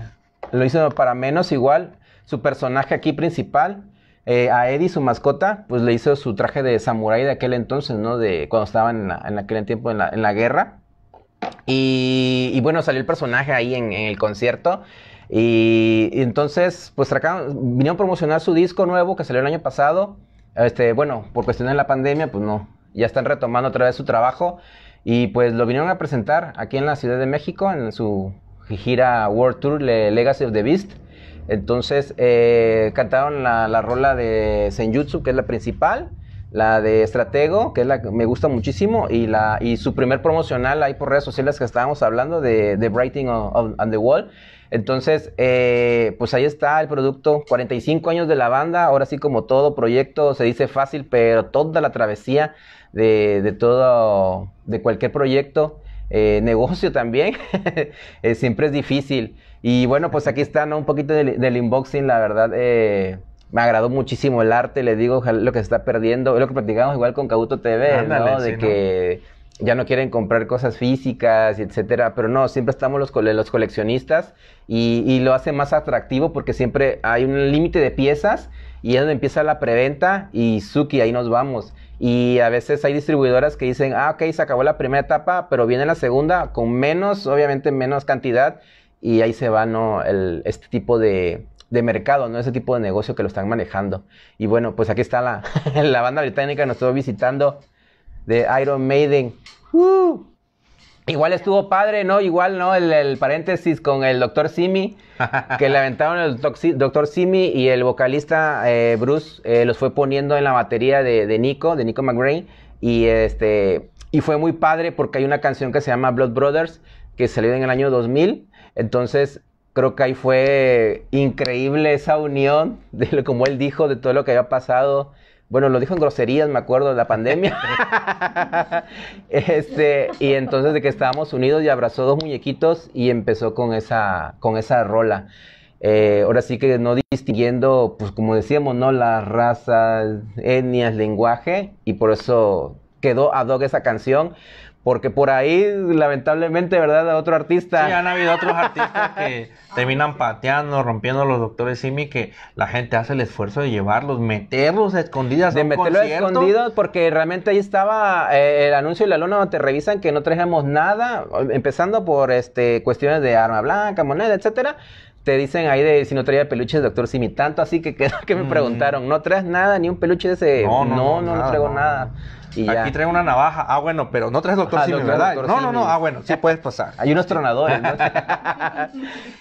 lo hizo para menos igual su personaje aquí principal, eh, a Eddie, su mascota, pues le hizo su traje de samurái de aquel entonces, ¿no? De cuando estaban en, aquel tiempo en la, guerra. Y, bueno, salió el personaje ahí en, el concierto. Y, entonces, pues vinieron a promocionar su disco nuevo que salió el año pasado. Este, bueno, por cuestiones de la pandemia, pues no, ya están retomando otra vez su trabajo. Y pues lo vinieron a presentar aquí en la Ciudad de México en su gira World Tour Legacy of the Beast. Entonces eh, cantaron la, rola de Senjutsu, que es la principal, la de Estratego, que es la que me gusta muchísimo, y, la, y su primer promocional ahí por redes sociales que estábamos hablando de, de Writing on, the Wall. Entonces, eh, pues ahí está el producto, 45 años de la banda, ahora sí como todo proyecto, se dice fácil, pero toda la travesía de, todo, de cualquier proyecto, eh, [LAUGHS] negocio también, [LAUGHS] siempre es difícil. Y bueno, pues aquí está un poquito del, unboxing, la verdad. Eh, me agradó muchísimo el arte, le digo, lo que se está perdiendo, lo que practicamos igual con Cauto TV, De que ya no quieren comprar cosas físicas, etcétera, pero no, siempre estamos los, los coleccionistas y, lo hace más atractivo porque siempre hay un límite de piezas y es donde empieza la preventa y Suki, ahí nos vamos. Y a veces hay distribuidoras que dicen, ah, ok, se acabó la primera etapa, pero viene la segunda con menos, obviamente menos cantidad y ahí se va ¿no? este tipo de, mercado, ¿no? Ese tipo de negocio que lo están manejando. Y bueno, pues aquí está la, [LAUGHS] la banda británica, que nos estuvo visitando de Iron Maiden. ¡Uh! Igual estuvo padre, ¿no? Igual, ¿no? El, paréntesis con el doctor Simi, [LAUGHS] que le aventaron el doctor Simi y el vocalista eh, Bruce eh, los fue poniendo en la batería de, Nico, de Nico McRae. Y, este, y fue muy padre porque hay una canción que se llama Blood Brothers, que salió en el año 2000 entonces, creo que ahí fue increíble esa unión, [LAUGHS] de como él dijo, de todo lo que había pasado. Bueno, lo dijo en groserías, me acuerdo, de la pandemia. [LAUGHS] este, y entonces de que estábamos unidos y abrazó dos muñequitos y empezó con esa, con esa rola. Eh, ahora sí que no distinguiendo, pues como decíamos, ¿no? Las razas, etnias, lenguaje, y por eso quedó ad hoc esa canción, porque por ahí, lamentablemente, ¿verdad? otro artista. Sí, han habido otros artistas que [LAUGHS] terminan pateando, rompiendo los doctores Simi, que la gente hace el esfuerzo de llevarlos, meterlos a escondidas. De meterlos escondidos, porque realmente ahí estaba eh, el anuncio y la lona donde te revisan que no traíamos nada, empezando por este cuestiones de arma blanca, moneda, etcétera te dicen ahí de si no traía peluches de doctor Simi. Tanto así que, que, que me mm. preguntaron, ¿no traes nada, ni un peluche de ese? no, no, no traigo nada. Y Aquí trae una navaja. Ah, bueno, pero no traes doctor Simi, ¿verdad? no, no, no. Ah, bueno, sí puedes pasar. Hay unos tronadores, ¿no? [LAUGHS]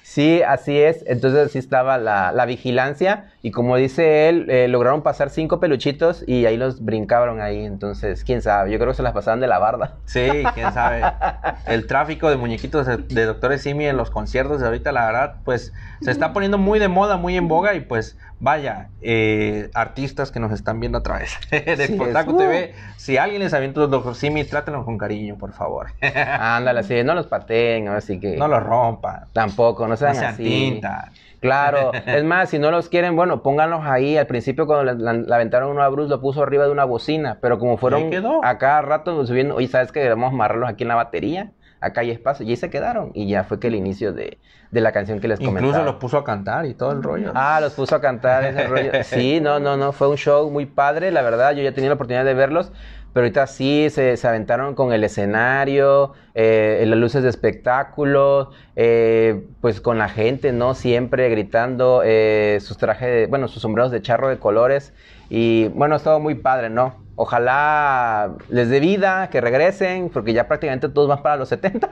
sí, así es. Entonces así estaba la, vigilancia. Y como dice él, eh, lograron pasar cinco peluchitos y ahí los brincaron ahí. Entonces, quién sabe. Yo creo que se las pasaban de la barda. Sí, quién sabe. [LAUGHS] El tráfico de muñequitos de, doctores doctor Simi en los conciertos de ahorita, la verdad, pues se está poniendo muy de moda, muy en boga. Y pues, vaya, eh, artistas que nos están viendo a través [LAUGHS] de sí, TV si alguien les avienta los sí Simi, trátelos con cariño, por favor. [LAUGHS] Ándale, sí, no los pateen, así que. No los rompan. Tampoco, no sean, no Tinta. Claro, [LAUGHS] es más, si no los quieren, bueno, pónganlos ahí. Al principio, cuando la, aventaron uno a Bruce, lo puso arriba de una bocina, pero como fueron a cada rato subiendo, oye, ¿sabes que Debemos amarrarlos aquí en la batería acá hay espacio. Y ahí se quedaron. Y ya fue que el inicio de, la canción que les Incluso los puso a cantar y todo el rollo. Ah, los puso a cantar ese rollo. [LAUGHS] Sí, no, no, no. Fue un show muy padre, la verdad. Yo ya tenía la oportunidad de verlos. Pero ahorita sí se, aventaron con el escenario, eh, las luces de espectáculo, eh, pues con la gente, ¿no? Siempre gritando eh, sus trajes, bueno, sus sombreros de charro de colores. Y bueno, estaba muy padre, ¿no? ojalá les dé vida, que regresen, porque ya prácticamente todos van para los 70.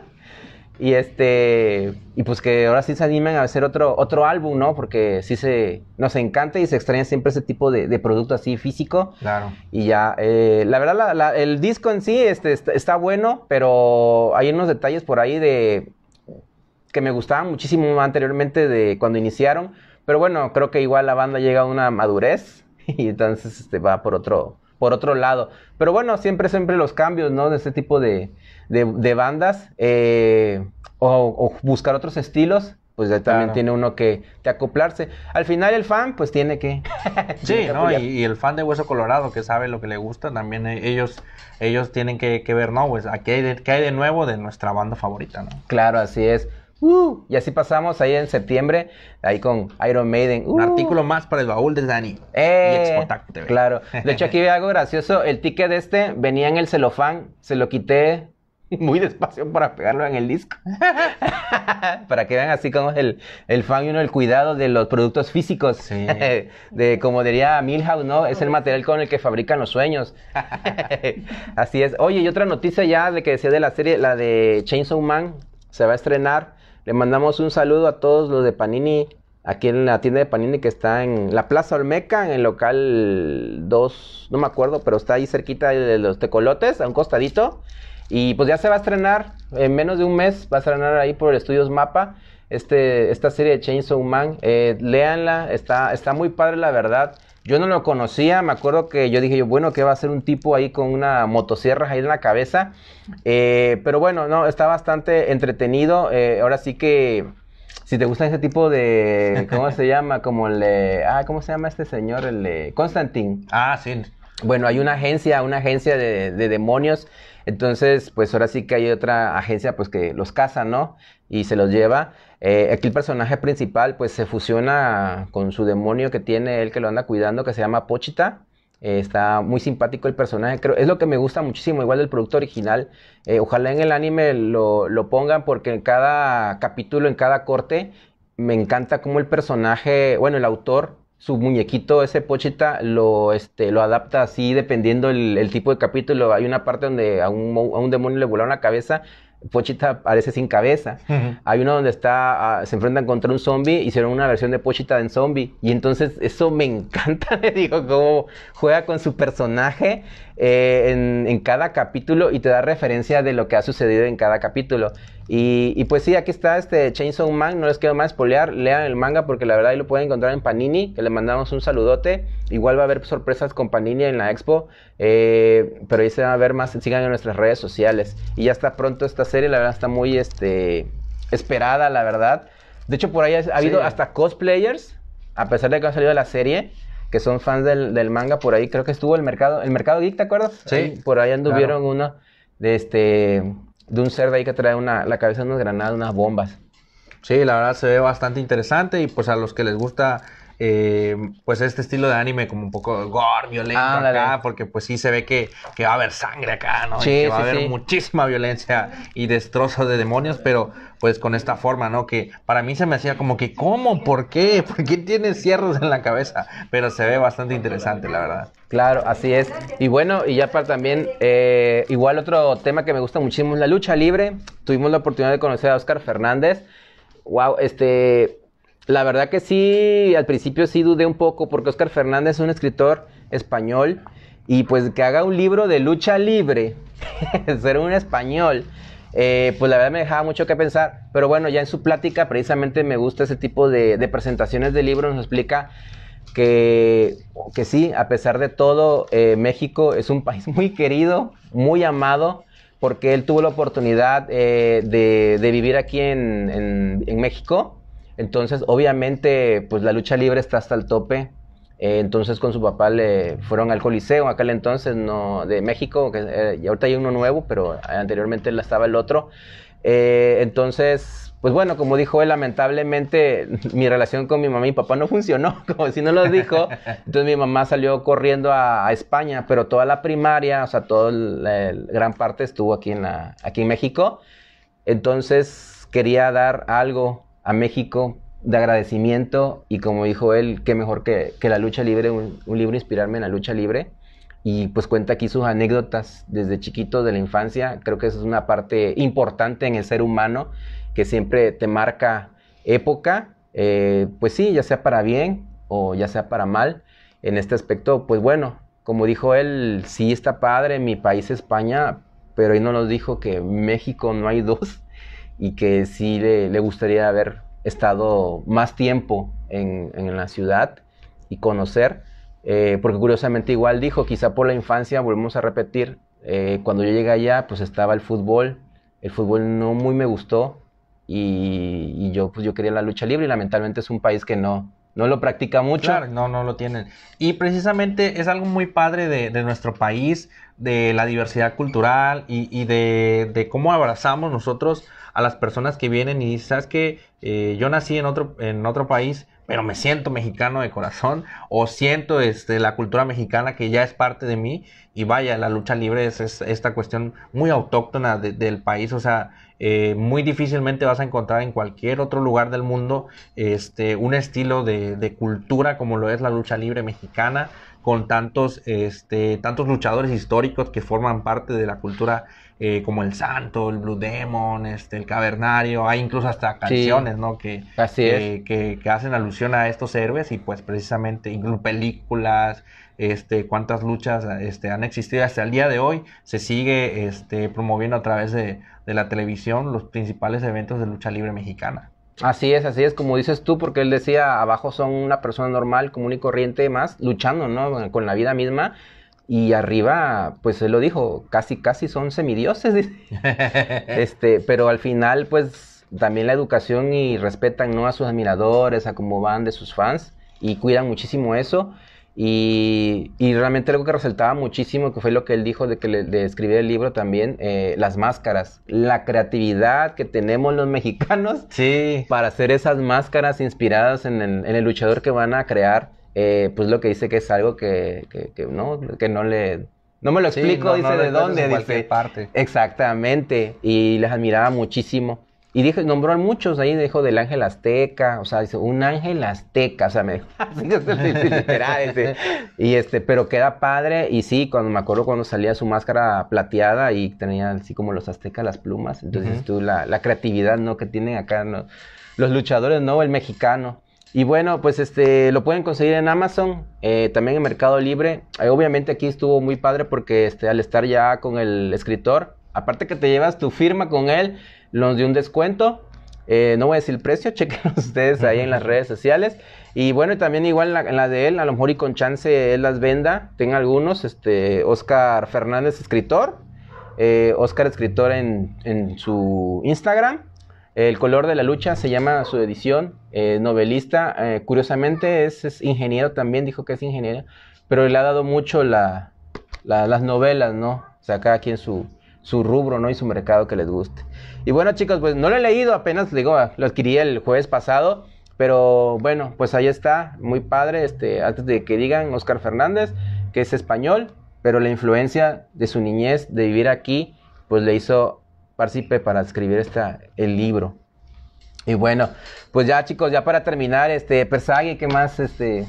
Y este, y pues que ahora sí se animen a hacer otro, otro álbum, ¿no? Porque sí se, nos encanta y se extraña siempre ese tipo de, producto así físico. Claro. Y ya, eh, la verdad, el disco en sí este, está, bueno, pero hay unos detalles por ahí de que me gustaban muchísimo anteriormente de cuando iniciaron. Pero bueno, creo que igual la banda llega a una madurez [LAUGHS] y entonces este, va por otro, por otro lado. Pero bueno, siempre, siempre los cambios, ¿no? De este tipo de, bandas eh, o, buscar otros estilos. Pues también tiene uno que, acoplarse. Al final el fan pues tiene que... [LAUGHS] sí, ¿no? Y, el fan de Hueso Colorado que sabe lo que le gusta, también eh, ellos, ellos tienen que, ver, ¿no? Pues aquí hay hay de nuevo de nuestra banda favorita, ¿no? Claro, así es. Uh. y así pasamos ahí en septiembre, ahí con Iron Maiden. un uh. artículo más para el baúl de Dani. Eh, claro. De hecho, aquí veo algo gracioso. El ticket este venía en el celofán. Se lo quité [LAUGHS] muy despacio para pegarlo en el disco. [LAUGHS] para que vean así como es el, fan y uno el cuidado de los productos físicos. [LAUGHS] de como diría Milhouse, ¿no? Es el material con el que fabrican los sueños. así es. Oye, y otra noticia ya de que decía de la serie, la de Chainsaw Man. Se va a estrenar le mandamos un saludo a todos los de Panini, aquí en la tienda de Panini que está en la Plaza Olmeca, en el local 2, no me acuerdo, pero está ahí cerquita de los tecolotes, a un costadito. Y pues ya se va a estrenar, en menos de un mes va a estrenar ahí por Estudios Mapa este, esta serie de Chainsaw Man. Eh, Leanla, está, está muy padre la verdad. Yo no lo conocía, me acuerdo que yo dije yo, bueno, que va a ser un tipo ahí con una motosierra ahí en la cabeza. Eh, pero bueno, no, está bastante entretenido. Eh, ahora sí que si te gusta ese tipo de, ¿cómo se [LAUGHS] llama? Como el, ah, ¿cómo se llama este señor? El Constantín Ah, sí. Bueno, hay una agencia, una agencia de, demonios. Entonces, pues ahora sí que hay otra agencia pues que los caza, ¿no? Y se los lleva. Eh, aquí el personaje principal pues se fusiona con su demonio que tiene él que lo anda cuidando, que se llama Pochita. Eh, está muy simpático el personaje, creo, es lo que me gusta muchísimo, igual del producto original. Eh, ojalá en el anime lo, pongan porque en cada capítulo, en cada corte, me encanta cómo el personaje, bueno, el autor, su muñequito, ese pochita, lo, este, lo adapta así dependiendo el, tipo de capítulo. Hay una parte donde a un, a un demonio le volaron la cabeza Pochita parece sin cabeza. Hay uno donde está, ah, se enfrentan contra un zombie, y hicieron una versión de Pochita en zombie. Y entonces eso me encanta, le [LAUGHS] digo, cómo juega con su personaje eh, en, cada capítulo y te da referencia de lo que ha sucedido en cada capítulo. Y, pues sí, aquí está este Chainsaw Man, no les quiero más spoilear, lean el manga porque la verdad lo pueden encontrar en Panini, que le mandamos un saludote. Igual va a haber sorpresas con Panini en la expo, eh, pero ahí se van a ver más, sigan en nuestras redes sociales. Y ya está pronto esta serie, la verdad está muy este, esperada, la verdad. De hecho, por ahí ha habido hasta cosplayers, a pesar de que ha salido la serie que son fans del, manga, por ahí creo que estuvo el mercado, el mercado geek, ¿te acuerdas? Sí. por ahí anduvieron uno de este de un cerdo ahí que trae una, la cabeza de unas granadas, unas bombas. Sí, la verdad se ve bastante interesante y pues a los que les gusta eh, pues este estilo de anime como un poco gore, violento acá, porque pues sí se ve que, va a haber sangre acá, ¿no? y que va a haber muchísima violencia y destrozo de demonios, pero pues con esta forma, ¿no? Que para mí se me hacía como que, ¿cómo? ¿Por qué? [LAUGHS] ¿Por qué tiene cierros en la cabeza? Pero se ve bastante interesante, la verdad. Claro, así es. Y bueno, y ya para también, eh, igual otro tema que me gusta muchísimo es la lucha libre. Tuvimos la oportunidad de conocer a Oscar Fernández. Wow, este, la verdad que sí, al principio sí dudé un poco porque Oscar Fernández es un escritor español y pues que haga un libro de lucha libre, [LAUGHS] ser un español, eh, pues la verdad me dejaba mucho que pensar, pero bueno, ya en su plática precisamente me gusta ese tipo de, presentaciones de libros, nos explica que, que sí, a pesar de todo, eh, México es un [LAUGHS] país muy querido, muy amado, porque él tuvo la oportunidad eh, de, vivir aquí en México entonces, obviamente, pues la lucha libre está hasta el tope. Eh, entonces, con su papá le fueron al Coliseo, aquel entonces, no, de México, que eh, y ahorita hay uno nuevo, pero anteriormente estaba el otro. Eh, entonces, pues bueno, como dijo él, lamentablemente [LAUGHS] mi relación con mi mamá y mi papá no funcionó, [LAUGHS] como si no lo dijo. Entonces mi mamá salió corriendo a, España, pero toda la primaria, o sea, toda la gran parte estuvo aquí en, aquí en México. Entonces quería dar algo a México de agradecimiento y como dijo él, qué mejor que, la lucha libre, un, libro inspirarme en la lucha libre. Y pues cuenta aquí sus anécdotas desde chiquito, de la infancia. Creo que eso es una parte importante en el ser humano que siempre te marca época, eh, pues sí, ya sea para bien o ya sea para mal. En este aspecto, pues bueno, como dijo él, sí está padre, mi país España, pero ahí no nos dijo que México no hay dos y que sí le, gustaría haber estado más tiempo en, en la ciudad y conocer, eh, porque curiosamente igual dijo, quizá por la infancia, volvemos a repetir, eh, cuando yo llegué allá pues estaba el fútbol, el fútbol no muy me gustó y, yo pues yo quería la lucha libre y lamentablemente es un país que no, no lo practica mucho. Claro, no, no lo tienen. Y precisamente es algo muy padre de, nuestro país, de la diversidad cultural y, de, cómo abrazamos nosotros a las personas que vienen y sabes que eh, yo nací en otro, en otro país, pero me siento mexicano de corazón o siento este, la cultura mexicana que ya es parte de mí y vaya, la lucha libre es, esta cuestión muy autóctona del país, o sea, eh, muy difícilmente vas a encontrar en cualquier otro lugar del mundo este, un estilo de cultura como lo es la lucha libre mexicana con tantos, este, tantos luchadores históricos que forman parte de la cultura eh, como el Santo, el Blue Demon, este, el Cavernario, hay incluso hasta canciones, ¿no? Que, que, hacen alusión a estos héroes y pues precisamente incluso películas, este, cuántas luchas este, han existido hasta el día de hoy, se sigue este, promoviendo a través de la televisión los principales eventos de lucha libre mexicana. Así es, así es, como dices tú, porque él decía, abajo son una persona normal, común y corriente, más luchando, ¿no? Con la vida misma. Y arriba, pues él lo dijo, casi, casi son semidioses. [LAUGHS] [LAUGHS] este, pero al final, pues también la educación y respetan, ¿no? A sus admiradores, a cómo van de sus fans y cuidan muchísimo eso. Y, realmente algo que resaltaba muchísimo, que fue lo que él dijo de que le, de escribir el libro también, eh, las máscaras, la creatividad que tenemos los [LAUGHS] mexicanos sí. para hacer esas máscaras inspiradas en el, en el luchador que van a crear, eh, pues lo que dice que es algo que, que, no, que no le... No me lo explico, dice de dónde, dice. Parte. Exactamente, y les admiraba muchísimo. Y dijo, nombró a muchos ahí, dijo del ángel azteca, o sea, dice, un ángel azteca, o sea, me [LAUGHS] dijo, literal, y este, pero queda padre, y sí, cuando me acuerdo cuando salía su máscara plateada y tenía así como los aztecas las plumas, entonces tú, la, creatividad, ¿no?, que tienen acá los luchadores, ¿no?, el mexicano. Y bueno, pues este, lo pueden conseguir en Amazon, eh, también en Mercado Libre, eh, obviamente aquí estuvo muy padre porque este, al estar ya con el escritor, aparte que te llevas tu firma con él, los dio un descuento. Eh, no voy a decir el precio, [LAUGHS] chequen ustedes ahí en las redes sociales. Y bueno, también igual en la, de él, a lo mejor y con chance él las venda. Tenga algunos, este, Oscar Fernández, escritor. Eh, Oscar, escritor en, su Instagram. El color de la lucha se llama su edición. Eh, novelista, curiosamente es, ingeniero también, dijo que es ingeniero. Pero le ha dado mucho las novelas, ¿no? O sea, cada quien su, su rubro, ¿no? Y su mercado que les guste. Y bueno, chicos, pues no lo he leído, apenas digo, lo adquirí el jueves pasado. Pero bueno, pues ahí está, muy padre, este, antes de que digan Oscar Fernández, que es español, pero la influencia de su niñez, de vivir aquí, pues le hizo parcipe para escribir esta, el libro. Y bueno, pues ya chicos, ya para terminar, este, Persagui, ¿qué más este,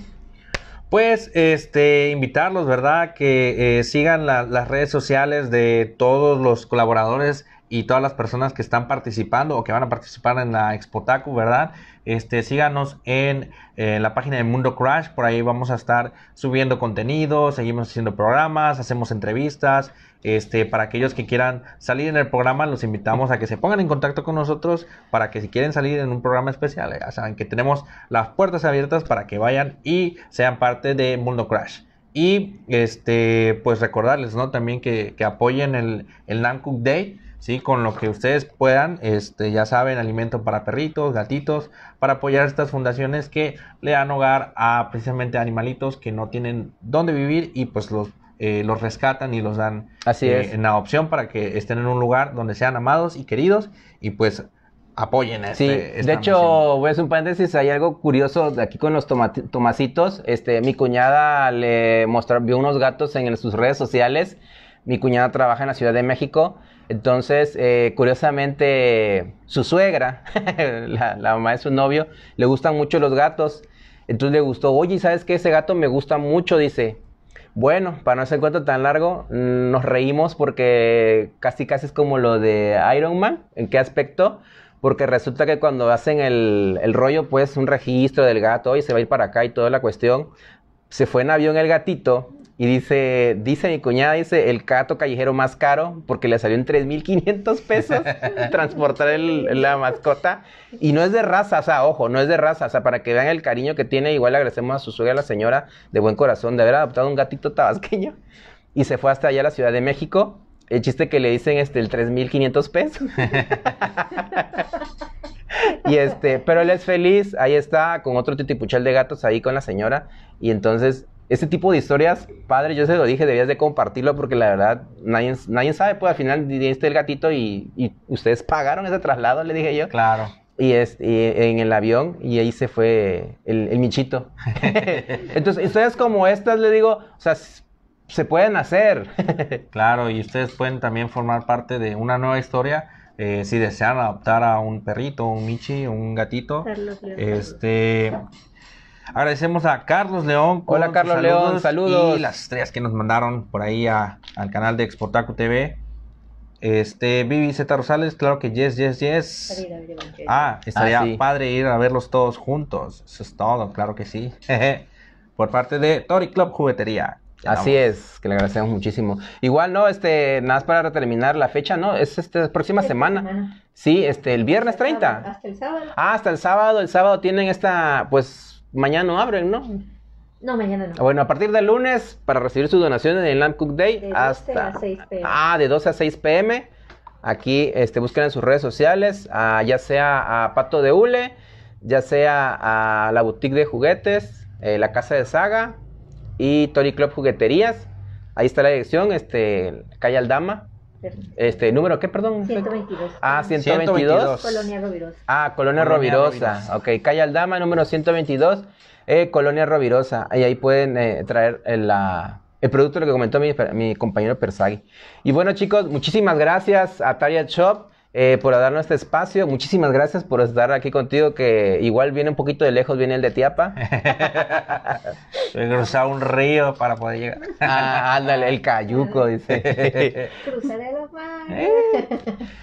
pues este, invitarlos, ¿verdad? Que eh, sigan las redes sociales de todos los colaboradores y todas las personas que están participando o que van a participar en la Expo Taku, ¿verdad? Este, síganos en eh, la página de Mundo Crash, por ahí vamos a estar subiendo contenido, seguimos haciendo programas, hacemos entrevistas. Este, para aquellos que quieran salir en el programa, los invitamos a que se pongan en contacto con nosotros para que si quieren salir en un programa especial, saben que tenemos las puertas abiertas para que vayan y sean parte de Mundo Crash. Y este, pues recordarles, ¿no? También que, apoyen el, el Day ¿sí? Con lo que ustedes puedan, este, ya saben, alimento para perritos, gatitos, para apoyar estas fundaciones que le dan hogar a precisamente animalitos que no tienen dónde vivir y pues los, eh, los rescatan y los dan Así eh, en para que estén en un lugar donde sean amados y queridos y pues apoyen a este, sí, de hecho voy a hacer un paréntesis hay algo curioso de aquí con los tomacitos este mi cuñada le mostró vio unos gatos en sus redes sociales mi cuñada trabaja en la Ciudad de México entonces, eh, curiosamente, su suegra, [LAUGHS] la, mamá de su novio, le gustan mucho los gatos. Entonces le gustó, oye, ¿sabes qué? Ese gato me gusta mucho, dice. Bueno, para no hacer cuento tan largo, nos reímos porque casi casi es como lo de Iron Man. ¿En qué aspecto? Porque resulta que cuando hacen el, el rollo, pues un registro del gato, oye, se va a ir para acá y toda la cuestión, se fue en avión el gatito y dice, dice mi cuñada, dice, el gato callejero más caro porque le salió en 3.500 pesos [LAUGHS] transportar la mascota. Y no es de raza, o sea, ojo, no es de raza, o sea, para que vean el cariño que tiene, igual agradecemos a su suegra, la señora de buen corazón, de haber adoptado un gatito tabasqueño. Y se fue hasta allá a la Ciudad de México. El chiste que le dicen, este, el 3.500 pesos. [LAUGHS] y este, pero él es feliz, ahí está, con otro titipuchal de gatos ahí con la señora. Y entonces ese tipo de historias, padre, yo se lo dije, debías de compartirlo porque la verdad nadie, nadie sabe, pues al final diste el gatito y, ustedes pagaron ese traslado, le dije yo. Claro. Y, es, y en el avión y ahí se fue el, michito. [LAUGHS] Entonces, historias como estas, le digo, o sea, se pueden hacer. [LAUGHS] claro, y ustedes pueden también formar parte de una nueva historia. Eh, si desean adoptar a un perrito, un michi, un gatito, este... Agradecemos a Carlos León. Hola Carlos León, saludos. Y las estrellas que nos mandaron por ahí al canal de Exportaco TV. Este, Vivi Z Rosales, claro que yes, yes, yes. Ah, estaría ah, padre ir a verlos todos juntos. Eso es todo, claro que sí. [LAUGHS] por parte de Tori Club Juguetería. Así es, que le agradecemos muchísimo. Igual, ¿no? Este, nada más para terminar la fecha, ¿no? Es esta próxima semana. semana. Sí, este, el viernes 30. Hasta el sábado. Ah, hasta el sábado. El sábado tienen esta, pues, mañana abren, ¿no? No, mañana no. Ah, bueno, a partir del lunes, para recibir sus donaciones en el Lamp Cook Day, de 12 hasta. A 6 pm. Ah, de 12 a 6 pm. Aquí este, busquen en sus redes sociales, ah, ya sea a Pato de Hule, ya sea a la boutique de juguetes, eh, la casa de Saga y Tori Club Jugueterías. Ahí está la dirección, este, calle Aldama, este, ¿número qué, perdón? 122. Ah, 122. Colonia Rovirosa. Ah, Colonia, Colonia Rovirosa. Ok, calle Aldama, número 122, eh, Colonia Rovirosa. Y ahí pueden eh, traer eh, la, el producto lo que comentó mi, compañero Persagui. Y bueno, chicos, muchísimas gracias a Target Shop. Eh, por darnos este espacio. Muchísimas gracias por estar aquí contigo, que igual viene un poquito de lejos, viene el de Tiapa. He [LAUGHS] cruzado un río para poder llegar. Ah, ándale, el cayuco, [LAUGHS] dice. Cruzaré la mares. Eh.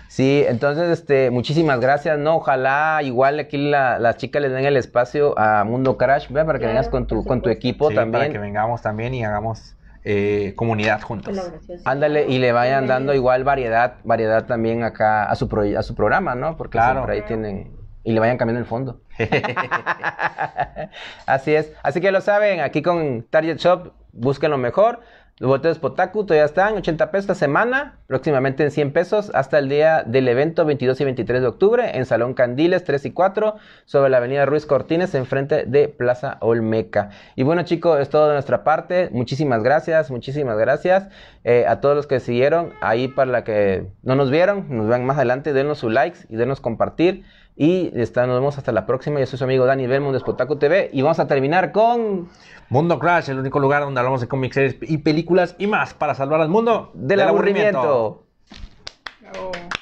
sí, entonces, este, muchísimas gracias, ¿no? Ojalá igual aquí las chicas les den el espacio a Mundo Crash, Para que vengas con tu, con tu equipo sí, también. Para que vengamos también y hagamos eh, comunidad juntos. Ándale, y le vayan dando igual variedad, variedad también acá a su, a su programa, ¿no? Porque claro. siempre ahí tienen, y le vayan cambiando el fondo. [LAUGHS] [LAUGHS] así es, así que lo saben, aquí con Target Shop busquen lo mejor. Los boletos Potaku todavía están 80 pesos esta semana, próximamente en 100 pesos hasta el día del evento 22 y 23 de octubre en Salón Candiles 3 y 4 sobre la avenida Ruiz Cortines enfrente de Plaza Olmeca. Y bueno chicos, es todo de nuestra parte. Muchísimas gracias, muchísimas gracias eh, a todos los que siguieron ahí para la que no nos vieron, nos vean más adelante, denos su likes y denos compartir. Y nos vemos hasta la próxima. Yo soy su amigo Dani Belmond de Spotaku TV y vamos a terminar con... Mundo Crash, el único lugar donde hablamos de cómics, series y películas y más para salvar al mundo del, aburrimiento. aburrimiento.